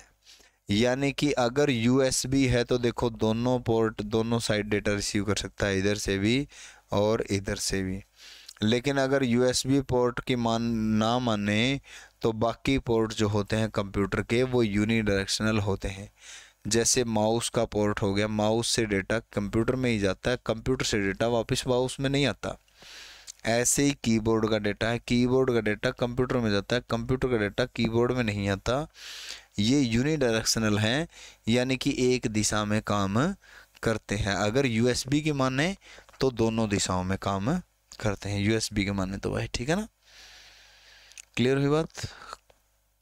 यानी कि अगर यूएसबी है तो देखो दोनों पोर्ट दोनों साइड डेटा रिसीव कर सकता है इधर से भी और इधर से भी लेकिन अगर यूएसबी पोर्ट की मान ना माने तो बाकी पोर्ट जो होते हैं कंप्यूटर के वो यूनिडायरेक्शनल होते हैं जैसे माउस का पोर्ट हो गया माउस से डेटा कंप्यूटर में ही जाता है कंप्यूटर से डेटा वापस माउस में नहीं आता ऐसे ही कीबोर्ड का डेटा है कीबोर्ड का डेटा कंप्यूटर में जाता है कंप्यूटर का डेटा कीबोर्ड में नहीं आता ये यूनिडायरेक्शनल हैं यानी कि एक दिशा में काम करते हैं अगर यूएसबी की माने तो दोनों दिशाओं में काम करते हैं यूएसबी के माने तो भाई ठीक है ना क्लियर हुई बात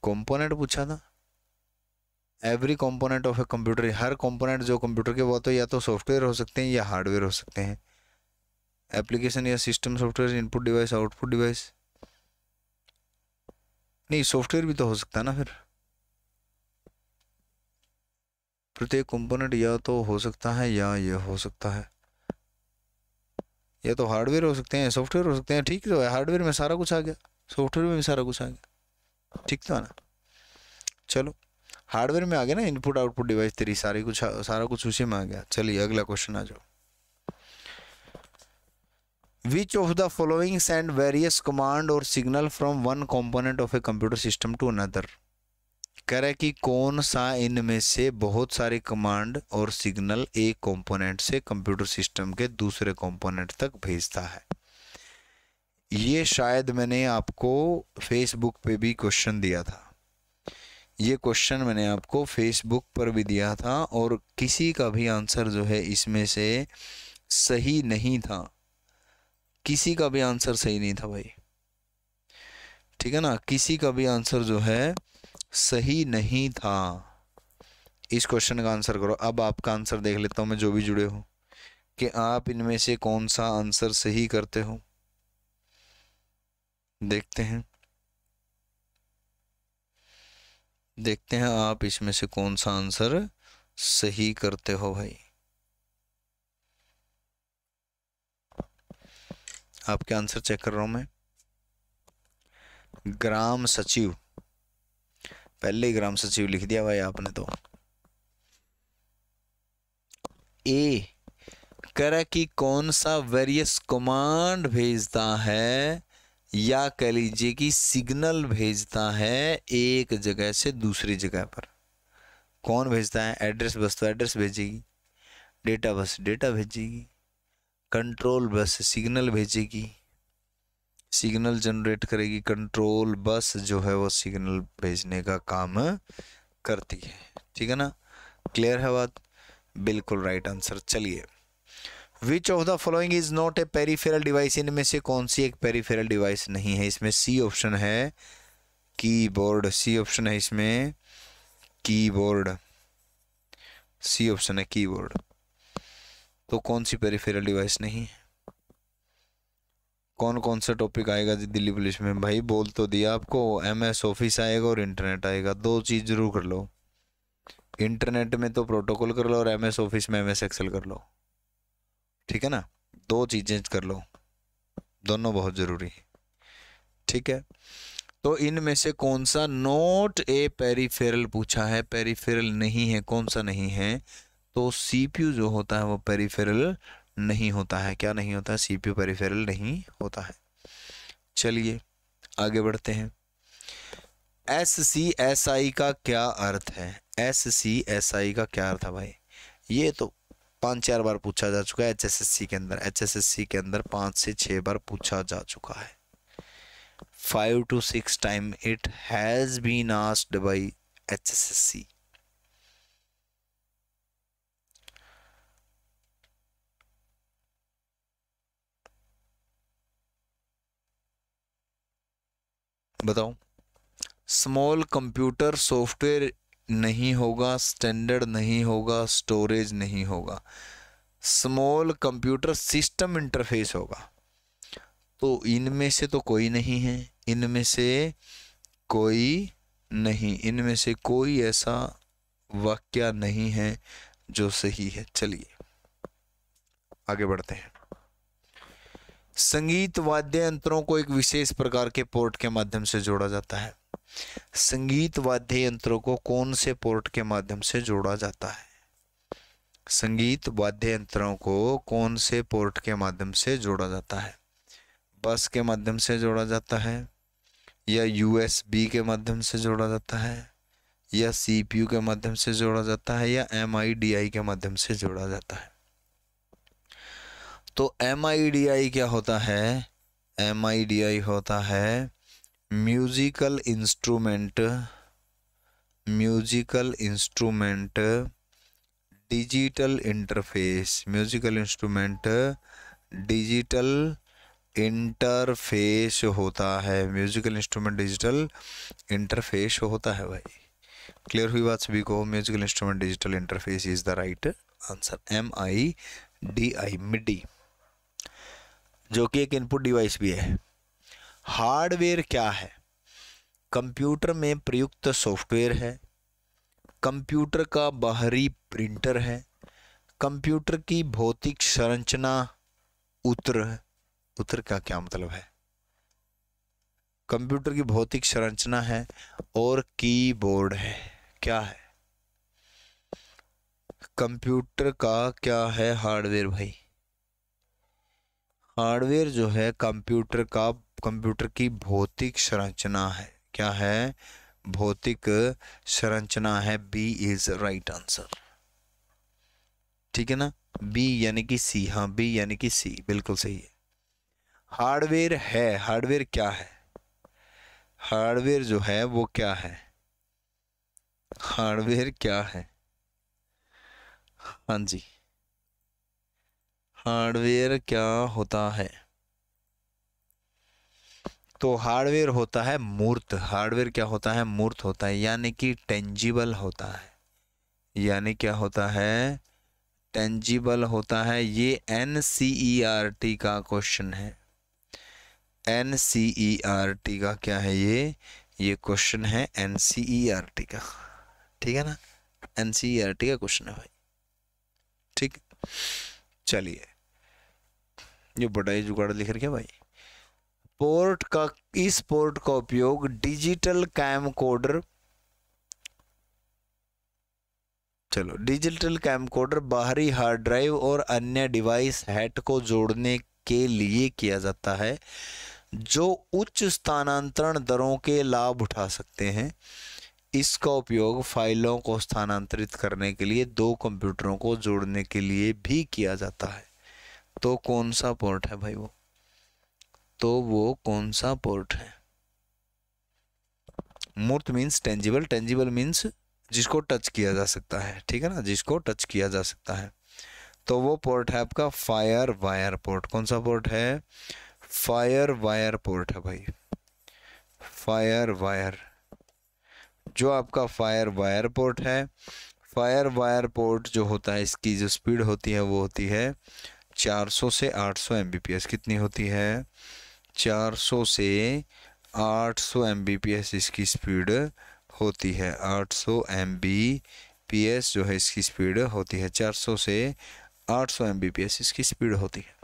कंपोनेंट पूछा था every component of a computer हर कंपोनेंट जो कंप्यूटर के वो तो या तो सॉफ्टवेयर हो सकते हैं या हार्डवेयर हो सकते हैं एप्लीकेशन या system software input device output device नहीं सॉफ्टवेयर भी तो हो सकता है ना फिर प्रत्येक कंपोनेंट या तो हो सकता है या ये हो सकता है या तो हार्डवेयर हो सकते हैं सॉफ्टवेयर हो सकते हैं ठीक तो है हार्डवेयर में सारा कुछ आ गया सॉफ्टवेयर में भी सारा कुछ आ गया ठीक तो है ना चलो हार्डवेयर में आ गया ना इनपुट आउटपुट डिवाइस तेरी सारी कुछ सारा कुछ उसी में आ गया चलिए अगला क्वेश्चन आ जाओ which of the following send various command और signal from one component of a computer system to another कह रहा है कि कौन सा इनमें से बहुत सारे कमांड और सिग्नल एक कंपोनेंट से कंप्यूटर सिस्टम के दूसरे कंपोनेंट तक भेजता है ये शायद मैंने आपको फेसबुक पे भी क्वेश्चन दिया था ये क्वेश्चन मैंने आपको फेसबुक पर भी दिया था और किसी का भी आंसर जो है इसमें से सही नहीं था किसी का भी आंसर सही नहीं था भाई ठीक है ना किसी का भी आंसर जो है सही नहीं था इस क्वेश्चन का आंसर करो अब आपका आंसर देख लेता हूं मैं जो भी जुड़े हो कि आप इनमें से कौन सा आंसर सही करते हो देखते हैं देखते हैं आप इसमें से कौन सा आंसर सही करते हो भाई आपके आंसर चेक कर रहा हूं मैं ग्राम सचिव पहले ही ग्राम सचिव लिख दिया भाई आपने तो ए करा कि कौन सा वेरियस कमांड भेजता है या कह लीजिए कि सिग्नल भेजता है एक जगह से दूसरी जगह पर कौन भेजता है एड्रेस बस तो एड्रेस भेजेगी डेटा बस डेटा भेजेगी कंट्रोल बस सिग्नल भेजेगी सिग्नल जनरेट करेगी कंट्रोल बस जो है वो सिग्नल भेजने का काम करती है ठीक है ना क्लियर है बात बिल्कुल राइट आंसर चलिए which of the following is not a peripheral device इनमें से कौन सी एक पेरीफेरल डिवाइस नहीं है इसमें सी ऑप्शन है कीबोर्ड सी ऑप्शन है इसमें कीबोर्ड सी ऑप्शन है कीबोर्ड तो कौन सी पेरीफेरल डिवाइस नहीं है कौन कौन सा टॉपिक आएगा जी दिल्ली पुलिस में भाई बोल तो दिया आपको एम एस ऑफिस आएगा और इंटरनेट आएगा दो चीज़ जरूर कर लो इंटरनेट में तो प्रोटोकॉल कर लो और एम एस ऑफिस में एम एस एक्सेल कर लो ठीक है ना दो चीज़ें कर लो दोनों बहुत ज़रूरी ठीक है तो इनमें से कौन सा नोट ए पेरीफेरल पूछा है पेरीफेरल नहीं है कौन सा नहीं है तो सीपीयू जो होता है वो पेरीफेरल नहीं होता है क्या नहीं होता है सी पी पेरीफेरल नहीं होता है चलिए आगे बढ़ते हैं एस सी एस आई का क्या अर्थ है एस सी एस आई का क्या अर्थ है भाई ये तो पाँच चार बार पूछा जा चुका है एच एस एस सी के अंदर एच एस एस सी के अंदर पाँच से छः बार पूछा जा चुका है five to six time it has been asked by H S S C बताओ स्मॉल कंप्यूटर सॉफ्टवेयर नहीं होगा स्टैंडर्ड नहीं होगा स्टोरेज नहीं होगा स्मॉल कंप्यूटर सिस्टम इंटरफेस होगा तो इनमें से तो कोई नहीं है इनमें से कोई नहीं इनमें से कोई ऐसा वाक्य नहीं है जो सही है चलिए आगे बढ़ते हैं संगीत वाद्य यंत्रों को एक विशेष प्रकार के पोर्ट के माध्यम से जोड़ा जाता है संगीत वाद्य यंत्रों को कौन से पोर्ट के माध्यम से जोड़ा जाता है संगीत वाद्य यंत्रों को कौन से पोर्ट के माध्यम से जोड़ा जाता है बस के माध्यम से जोड़ा जाता है या यूएसबी के माध्यम से जोड़ा जाता है या सीपीयू के माध्यम से जोड़ा जाता है या एमआईडीआई के माध्यम से जोड़ा जाता है तो एम आई डी आई क्या होता है एम आई डी आई होता है musical instrument musical instrument digital interface musical instrument digital interface होता है म्यूजिकल इंस्ट्रूमेंट डिजिटल इंटरफेस होता है भाई क्लियर हुई बात सभी को musical instrument digital interface is the right answer M I D I MIDI जो कि एक इनपुट डिवाइस भी है हार्डवेयर क्या है कंप्यूटर में प्रयुक्त सॉफ्टवेयर है कंप्यूटर का बाहरी प्रिंटर है कंप्यूटर की भौतिक संरचना उत्तर उत्तर का क्या मतलब है कंप्यूटर की भौतिक संरचना है और कीबोर्ड है क्या है कंप्यूटर का क्या है हार्डवेयर भाई हार्डवेयर जो है कंप्यूटर का कंप्यूटर की भौतिक संरचना है क्या है भौतिक संरचना है बी इज राइट आंसर ठीक है ना बी यानी कि सी हाँ बी यानी कि सी बिल्कुल सही है हार्डवेयर है हार्डवेयर क्या है हार्डवेयर जो है वो क्या है हार्डवेयर क्या है हाँ जी हार्डवेयर क्या होता है तो हार्डवेयर होता है मूर्त हार्डवेयर क्या होता है मूर्त होता है यानी कि टेंजिबल होता है यानी क्या होता है टेंजिबल होता है ये N C E R T का क्वेश्चन है N C E R T का क्या है ये ये क्वेश्चन है N C E R T का ठीक है ना N C E R T का क्वेश्चन है भाई ठीक चलिए ये ही जुगाड़ लिख रखे भाई पोर्ट का इस पोर्ट का उपयोग डिजिटल कैम कोडर चलो डिजिटल कैम कोडर बाहरी हार्ड ड्राइव और अन्य डिवाइस हैट को जोड़ने के लिए किया जाता है जो उच्च स्थानांतरण दरों के लाभ उठा सकते हैं इसका उपयोग फाइलों को स्थानांतरित करने के लिए दो कंप्यूटरों को जोड़ने के लिए भी किया जाता है तो कौन सा पोर्ट है भाई वो तो वो कौन सा पोर्ट है मूर्त मीन्स टेंजिबल टेंजिबल मीन्स जिसको टच किया जा सकता है ठीक है ना जिसको टच किया जा सकता है तो वो पोर्ट है आपका फायर वायर पोर्ट कौन सा पोर्ट है फायर वायर पोर्ट है भाई फायर वायर जो आपका फायर वायर पोर्ट है फायर वायर पोर्ट जो होता है इसकी जो स्पीड होती है वो होती है 400 से 800 सौ कितनी होती है 400 से 800 सौ इसकी स्पीड होती है 800 सौ जो है इसकी स्पीड होती है 400 से 800 सौ इसकी स्पीड होती है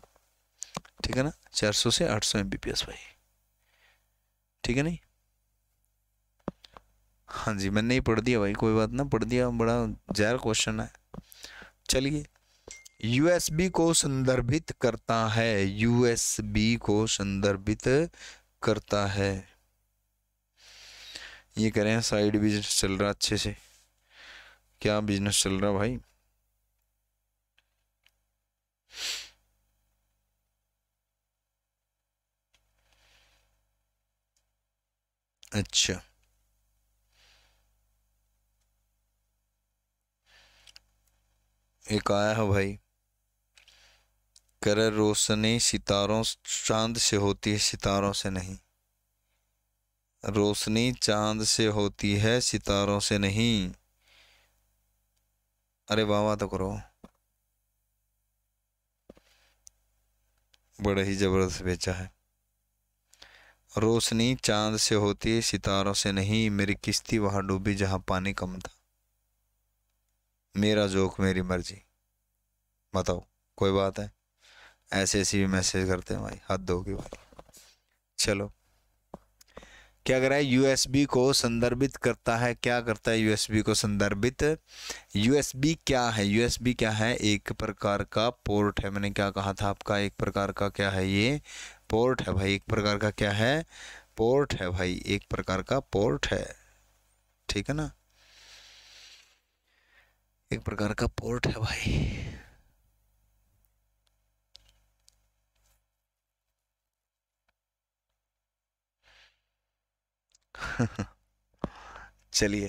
ठीक है ना 400 से 800 सौ भाई ठीक है नहीं हाँ जी मैंने ही पढ़ दिया भाई कोई बात ना पढ़ दिया बड़ा जहर क्वेश्चन है चलिए यूएसबी को संदर्भित करता है यूएसबी को संदर्भित करता है ये कह रहे हैं साइड बिजनेस चल रहा अच्छे से क्या बिजनेस चल रहा भाई अच्छा एक आया है भाई कर रोशनी सितारों चांद से होती है सितारों से नहीं रोशनी चांद से होती है सितारों से नहीं अरे वाह तो करो बड़ा ही ज़बरदस्त बेचा है रोशनी चांद से होती है सितारों से नहीं मेरी किश्ती वहाँ डूबी जहाँ पानी कम था मेरा जोक मेरी मर्जी बताओ कोई बात है ऐसे ऐसे भी मैसेज करते हैं भाई हद होगी भाई चलो क्या कर रहा है यूएसबी को संदर्भित करता है क्या करता है यूएसबी को संदर्भित यूएसबी क्या है यूएसबी क्या है एक प्रकार का पोर्ट है मैंने क्या कहा था आपका एक प्रकार का क्या है ये पोर्ट है भाई एक प्रकार का क्या है पोर्ट है भाई एक प्रकार का पोर्ट है ठीक है ना एक प्रकार का पोर्ट है भाई चलिए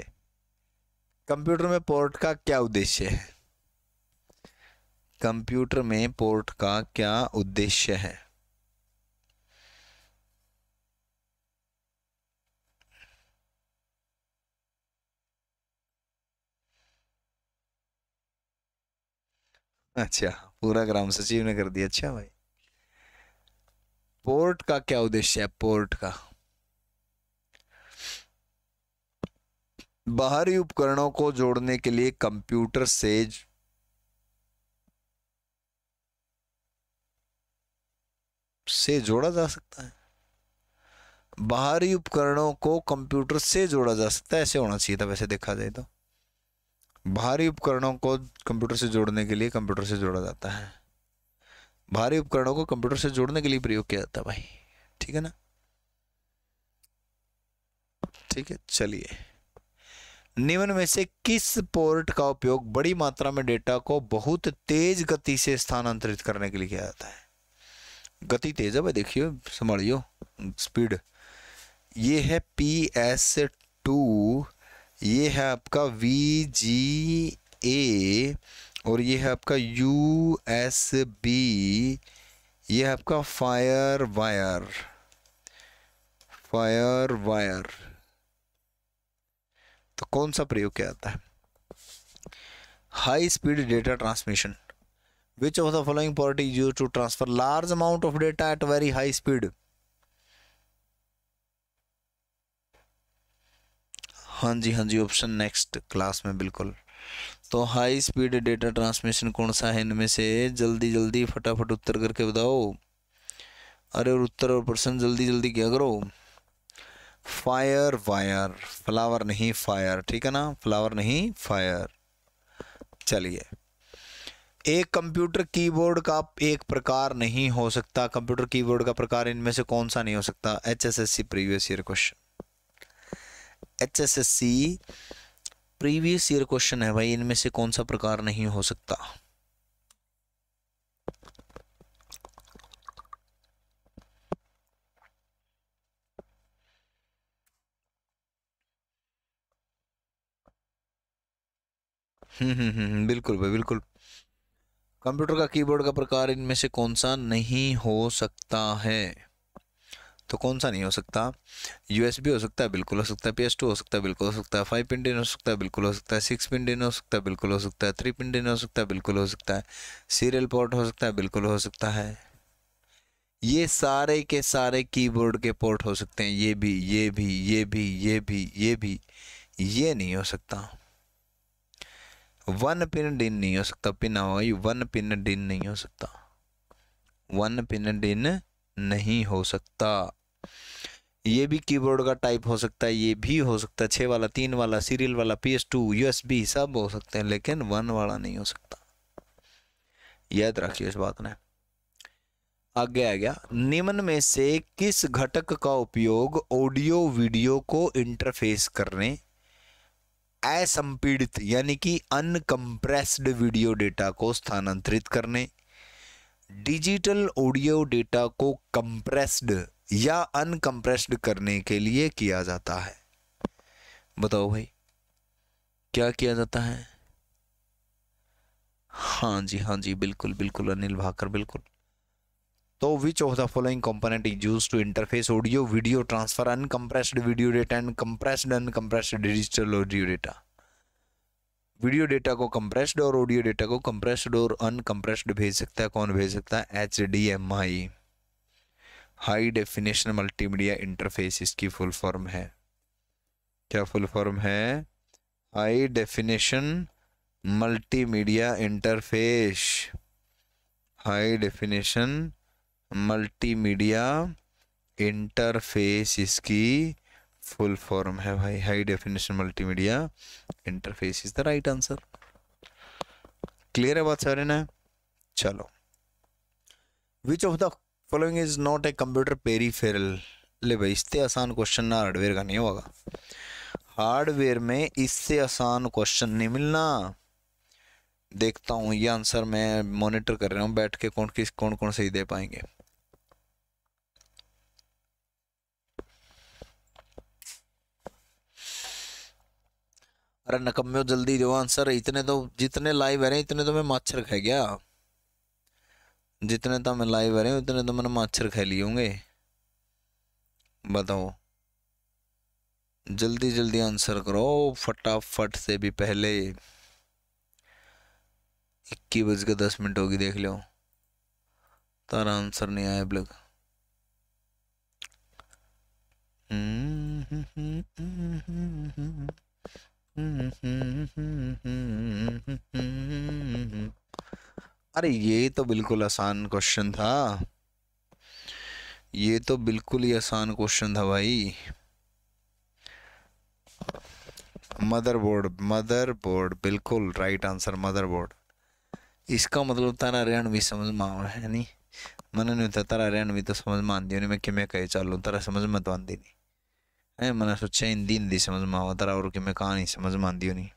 कंप्यूटर में पोर्ट का क्या उद्देश्य है कंप्यूटर में पोर्ट का क्या उद्देश्य है अच्छा पूरा ग्राम सचिव ने कर दिया अच्छा भाई पोर्ट का क्या उद्देश्य है पोर्ट का बाहरी उपकरणों को जोड़ने के लिए कंप्यूटर सेज से जोड़ा जा सकता है बाहरी उपकरणों को कंप्यूटर से जोड़ा जा सकता है ऐसे होना चाहिए था वैसे देखा जाए तो बाहरी उपकरणों को कंप्यूटर से जोड़ने के लिए कंप्यूटर से जोड़ा जाता है बाहरी उपकरणों को कंप्यूटर से जोड़ने के लिए प्रयोग किया जाता है भाई ठीक है ना ठीक है चलिए निम्न में से किस पोर्ट का उपयोग बड़ी मात्रा में डेटा को बहुत तेज गति से स्थानांतरित करने के लिए किया जाता है गति तेज है भाई देखियो संभालियो स्पीड ये है पी एस टू ये है आपका वी जी ए और ये है आपका यू एस बी ये है आपका फायर वायर फायर वायर तो कौन सा प्रयोग किया जाता है high speed data transmission which of the following polity use to transfer large amount of data at very high speed हाँ जी हाँ जी ऑप्शन नेक्स्ट क्लास में बिल्कुल तो हाई स्पीड डेटा ट्रांसमिशन कौन सा है इनमें से जल्दी जल्दी फटाफट उत्तर करके बताओ अरे और उत्तर और प्रश्न जल्दी जल्दी क्या करो फायर वायर फ्लावर नहीं फायर ठीक है ना फ्लावर नहीं फायर चलिए एक कंप्यूटर कीबोर्ड का एक प्रकार नहीं हो सकता कंप्यूटर कीबोर्ड का प्रकार इनमें से कौन सा नहीं हो सकता H S S C previous year question H S S C previous year question है भाई इनमें से कौन सा प्रकार नहीं हो सकता बिल्कुल भाई बिल्कुल कंप्यूटर का कीबोर्ड का प्रकार इनमें से कौन सा नहीं हो सकता है तो कौन सा नहीं हो सकता यूएसबी हो सकता है बिल्कुल हो सकता है पी टू हो सकता है बिल्कुल हो सकता है फाइव पिंडिन हो सकता है बिल्कुल हो सकता है सिक्स पिंडिन हो सकता है बिल्कुल हो सकता है थ्री पिन हो सकता है बिल्कुल हो सकता है सीरियल पोर्ट हो सकता है बिल्कुल हो सकता है ये सारे के सारे कीबोर्ड के पोर्ट हो सकते हैं ये भी ये भी ये भी ये भी ये भी ये नहीं हो सकता वन पिन डिन नहीं हो सकता पिन भाई वन पिन डिन नहीं हो सकता वन पिन डिन नहीं हो सकता ये भी कीबोर्ड का टाइप हो सकता है ये भी हो सकता है छः वाला तीन वाला सीरियल वाला P S two U S B सब हो सकते हैं लेकिन वन वाला नहीं हो सकता याद रखिए इस बात ने आगे आ गया निम्न में से किस घटक का उपयोग ऑडियो वीडियो को इंटरफेस करने असंपीड़ित यानी कि अनकम्प्रेस्ड वीडियो डेटा को स्थानांतरित करने डिजिटल ऑडियो डेटा को कंप्रेस्ड या अनकम्प्रेस्ड करने के लिए किया जाता है बताओ भाई क्या किया जाता है हाँ जी हाँ जी बिल्कुल बिल्कुल अनिल भाकर बिल्कुल तो which of the following component is use to interface audio video transfer uncompressed video data and compressed uncompressed digital audio data video data को कंप्रेस्ड और ऑडियो डेटा को कंप्रेस्ड और अनकम्प्रेस्ड भेज सकता है कौन भेज सकता है H D M I high definition multimedia interface इसकी फुल फॉर्म है क्या फुल फॉर्म है high definition multimedia interface high definition multimedia interface इसकी फुल फॉर्म है भाई high definition multimedia interface is the right answer clear है बात सारे ना चलो which of the following is not a computer peripheral ले भाई इससे आसान क्वेश्चन ना हार्डवेयर का नहीं होगा हार्डवेयर में इससे आसान क्वेश्चन नहीं मिलना देखता हूँ ये आंसर मैं मॉनिटर कर रहा हूँ बैठ के कौन किस कौन कौन सही दे पाएंगे अरे नकम्यो जल्दी दो आंसर इतने तो जितने लाइव आ रहे हैं इतने तो मैं माच्छर खा गया जितने तो मैं लाइव आ रहे उतने तो मैंने माच्छर खा लिए होंगे बताओ जल्दी जल्दी आंसर करो फटाफट से भी पहले इक्की बज के दस मिनट होगी देख लो तारा आंसर नहीं आया ब्लग अरे ये तो बिल्कुल आसान क्वेश्चन था ये तो बिल्कुल ही आसान क्वेश्चन था भाई मदरबोर्ड मदरबोर्ड बिल्कुल राइट आंसर मदरबोर्ड इसका मतलब तारा रहन भी મતલબ તારા રહેણવી સમજમાં આવે હે નહીં મને નહીં તો તારા રહેણવી તો સમજમાં આંધી નહીં મેં કે મેં કહી तारा समझ में तो આંધી નહીં है मैंने सोचा इन दिन दी समझ में आवा तारा और कि मैं कहानी समझ में आंदी नहीं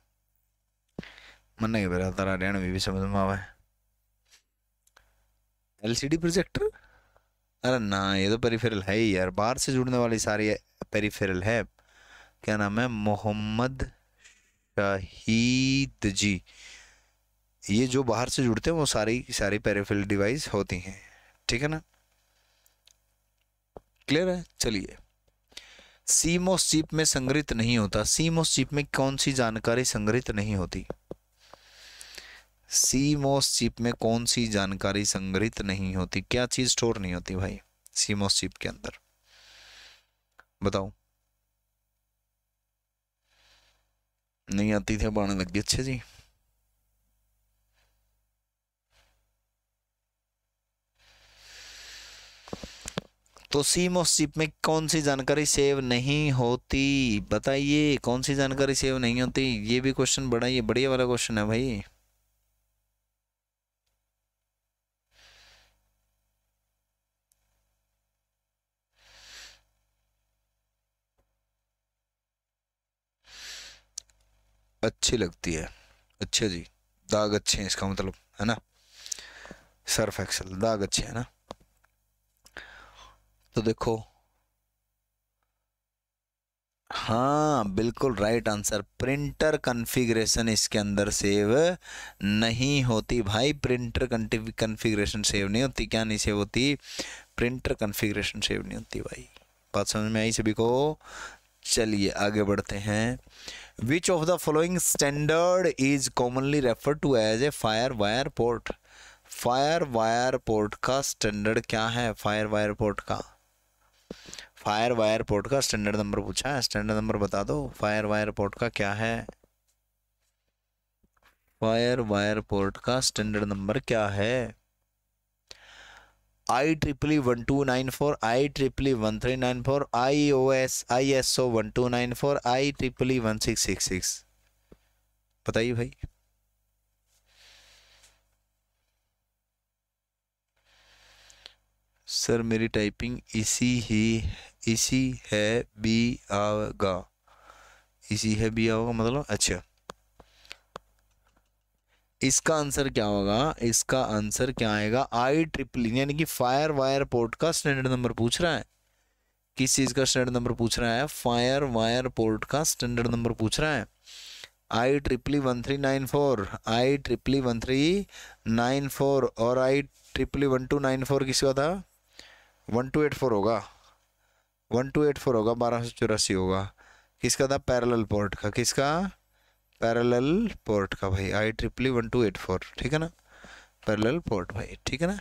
मन नहीं बेरा तारा रहन भी, भी समझ में आवे एलसीडी प्रोजेक्टर अरे ना ये तो पेरीफेरल है ही यार बाहर से जुड़ने वाली सारी पेरीफेरल है क्या नाम है मोहम्मद शाहिद जी ये जो बाहर से जुड़ते हैं वो सारी की सारी पेरेफिल डिवाइस होती हैं ठीक है ना क्लियर है चलिए सीमोस चिप में संग्रहित नहीं होता सीमोस चिप में कौन सी जानकारी संग्रहित नहीं होती सीमोस चिप में कौन सी जानकारी संग्रहित नहीं होती क्या चीज स्टोर नहीं होती भाई सीमोस चिप के अंदर बताओ नहीं आती थी बाढ़ लग गई अच्छे जी तो सिम और सिप में कौन सी जानकारी सेव नहीं होती बताइए कौन सी जानकारी सेव नहीं होती ये भी क्वेश्चन बड़ा ये बढ़िया वाला क्वेश्चन है भाई अच्छी लगती है अच्छा जी दाग अच्छे हैं इसका मतलब है ना सर्फ एक्सल दाग अच्छे हैं ना तो देखो हाँ बिल्कुल राइट आंसर प्रिंटर कॉन्फ़िगरेशन इसके अंदर सेव नहीं होती भाई प्रिंटर कॉन्फ़िगरेशन सेव नहीं होती क्या नहीं सेव होती प्रिंटर कॉन्फ़िगरेशन सेव नहीं होती भाई बात समझ में आई सभी को चलिए आगे बढ़ते हैं which of the following standard is commonly refer to as a FireWire port FireWire port का स्टैंडर्ड क्या है फायर वायर पोर्ट का फायर वायर पोर्ट का स्टैंडर्ड नंबर पूछा है स्टैंडर्ड नंबर बता दो फायर वायर पोर्ट का क्या है फायर वायर पोर्ट का स्टैंडर्ड नंबर क्या है I triple E one two nine four I triple E one three nine four I O S I S O one two nine four I triple E one six six six बताइए भाई sir मेरी typing इसी ही इसी है B आगा इसी है B आगा मतलब अच्छा इसका आंसर क्या होगा इसका आंसर क्या आएगा आई ट्रिपल e, यानी कि फायर वायर पोर्ट का स्टैंडर्ड नंबर पूछ रहा है किस चीज़ का स्टैंडर्ड नंबर पूछ रहा है फायर वायर पोर्ट का स्टैंडर्ड नंबर पूछ रहा है I triple E one three nine four I triple E one three nine four और I triple E one two nine four किसका था वन टू एट फोर होगा वन टू एट फोर होगा बारह सौ चौरासी होगा किसका था पैरेलल पोर्ट का किसका पैरेलल पोर्ट का भाई I triple E one two eight four ठीक है ना पैरेलल पोर्ट भाई ठीक है ना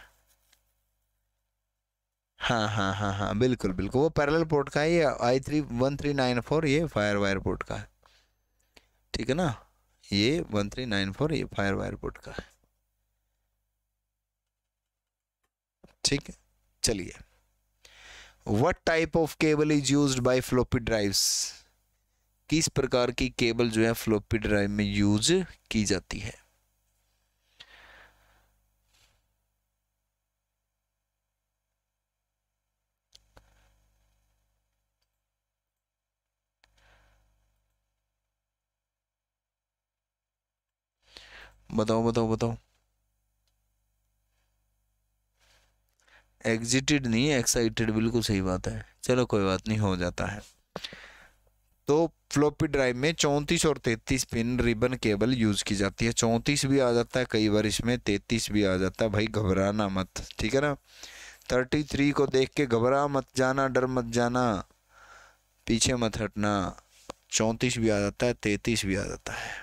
हाँ हाँ हाँ हाँ बिल्कुल बिल्कुल वो पैरेलल पोर्ट का है ये I three one three nine four ये फायर वायर पोर्ट का है ठीक है ना ये वन थ्री नाइन फोर ये फायर वायर पोर्ट का है ठीक है चलिए what type of cable is use by floppy drives किस प्रकार की केबल जो है फ्लोपी ड्राइव में यूज की जाती है बताओ बताओ बताओ एग्जिटेड नहीं एक्साइटेड बिल्कुल सही बात है चलो कोई बात नहीं हो जाता है तो फ्लॉपी ड्राइव में चौंतीस और तैतीस पिन रिबन केबल यूज़ की जाती है चौंतीस भी आ जाता है कई बार इसमें तैतीस भी आ जाता है भाई घबराना मत ठीक है ना थर्टी थ्री को देख के घबरा मत जाना डर मत जाना पीछे मत हटना चौंतीस भी आ जाता है तैतीस भी आ जाता है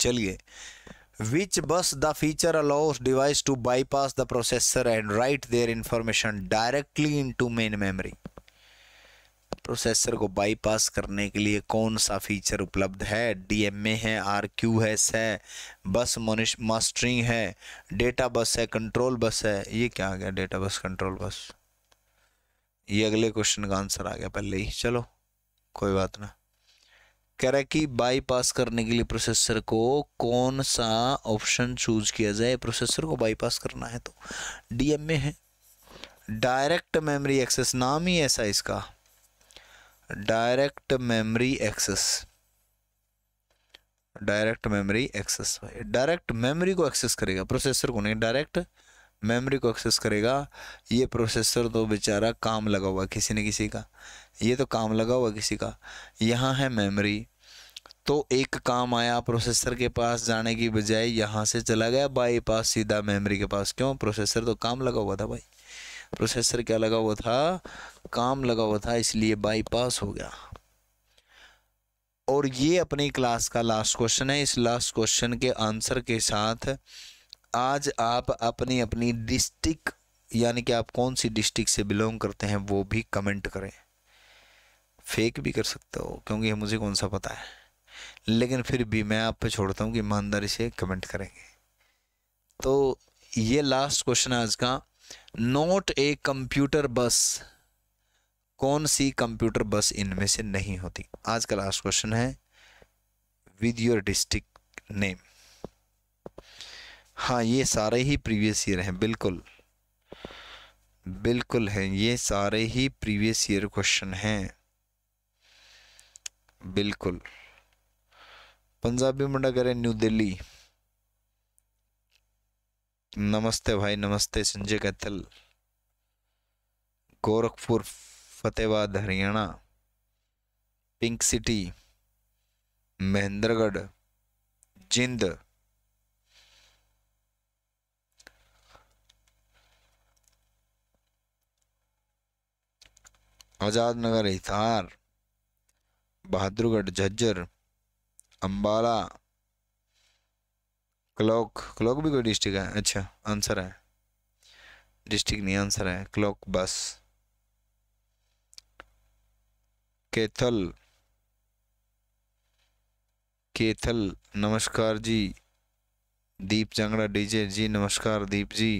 चलिए which bus the feature allows device to bypass the processor and write their information directly into main memory processor को बाईपास करने के लिए कौन सा फीचर उपलब्ध है ए है आर क्यू है बस मास्टरिंग है डेटा बस है कंट्रोल बस है ये क्या आ गया डेटा बस कंट्रोल बस ये अगले क्वेश्चन का आंसर आ गया पहले ही चलो कोई बात ना कि बाईपास करने के लिए प्रोसेसर को कौन सा ऑप्शन चूज किया जाए प्रोसेसर को बाईपास करना है तो डीएमए है डायरेक्ट मेमोरी एक्सेस नाम ही ऐसा इसका direct memory access direct memory access direct memory को एक्सेस करेगा प्रोसेसर को नहीं डायरेक्ट मेमोरी को एक्सेस करेगा ये प्रोसेसर तो बेचारा काम लगा हुआ किसी न किसी का ये तो काम लगा हुआ किसी का यहाँ है मेमोरी तो एक काम आया प्रोसेसर के पास जाने की बजाय यहाँ से चला गया बाई पास सीधा मेमोरी के पास क्यों प्रोसेसर तो काम लगा हुआ था भाई प्रोसेसर क्या लगा हुआ था काम लगा हुआ था इसलिए बाईपास हो गया और ये अपनी क्लास का लास्ट क्वेश्चन है इस लास्ट क्वेश्चन के आंसर के साथ आज आप अपनी अपनी डिस्ट्रिक्ट यानी कि आप कौन सी डिस्ट्रिक्ट से बिलोंग करते हैं वो भी कमेंट करें फेक भी कर सकते हो क्योंकि मुझे कौन सा पता है लेकिन फिर भी मैं आप पे छोड़ता हूँ कि ईमानदारी से कमेंट करेंगे तो ये लास्ट क्वेश्चन है आज का नोट ए कंप्यूटर बस कौन सी कंप्यूटर बस इनमें से नहीं होती आज का लास्ट क्वेश्चन है विद योर डिस्ट्रिक्ट नेम हाँ ये सारे ही प्रीवियस ईयर हैं बिल्कुल बिल्कुल हैं ये सारे ही प्रीवियस ईयर क्वेश्चन हैं बिल्कुल पंजाबी मुंडा करें न्यू दिल्ली नमस्ते भाई नमस्ते Sanjay Kaithal Gorakhpur Fatehabad Haryana pink city Mahendragarh Jind Azad Nagar Hisar Bahadurgarh Jhajjar Ambala clock clock भी कोई डिस्ट्रिक्ट है अच्छा आंसर है डिस्ट्रिक्ट नहीं आंसर है क्लॉक बस केथल केथल नमस्कार जी दीप जांगड़ा डीजे जी नमस्कार दीप जी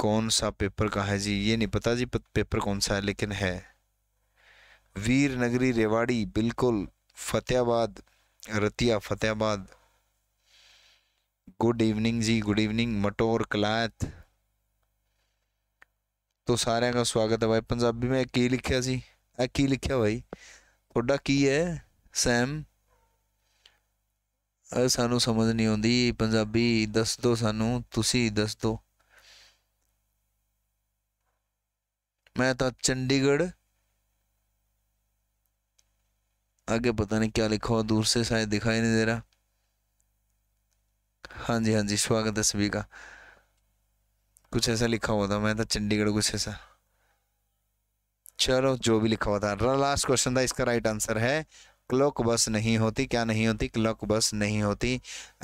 कौन सा पेपर का है जी ये नहीं पता जी पेपर कौन सा है लेकिन है वीर नगरी रेवाड़ी बिल्कुल फतेहाबाद रतिया फतेहाबाद गुड इवनिंग जी गुड इवनिंग मटोर कलायत तो सारे का स्वागत है भाई पंजाबी में की लिखा जी ए की लिखा भाई थोड़ा की है सैम सानू समझ नहीं आती पंजाबी दस दो सानू तुसी दस दो मैं था चंडीगढ़ आगे पता नहीं क्या लिखा हुआ दूर से शायद दिखाई नहीं दे रहा हाँ जी हाँ जी स्वागत है सभी का कुछ ऐसा लिखा हुआ था मैं था चंडीगढ़ कुछ ऐसा चलो जो भी लिखा हुआ था लास्ट क्वेश्चन था इसका राइट आंसर है क्लॉक बस नहीं होती क्या नहीं होती क्लॉक बस नहीं होती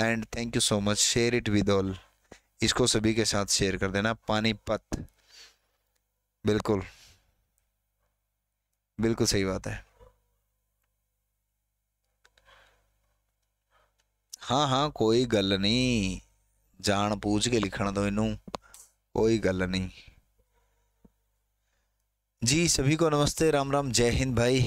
and thank you so much share it with all इसको सभी के साथ शेयर कर देना पानीपत बिल्कुल बिल्कुल सही बात है हाँ हाँ कोई गल नहीं जान पूछ के लिखण दो इनू कोई गल नहीं जी सभी को नमस्ते राम राम जय हिंद भाई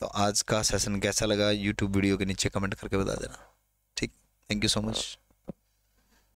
तो आज का सेशन कैसा लगा यूट्यूब वीडियो के नीचे कमेंट करके बता देना ठीक थैंक यू सो मच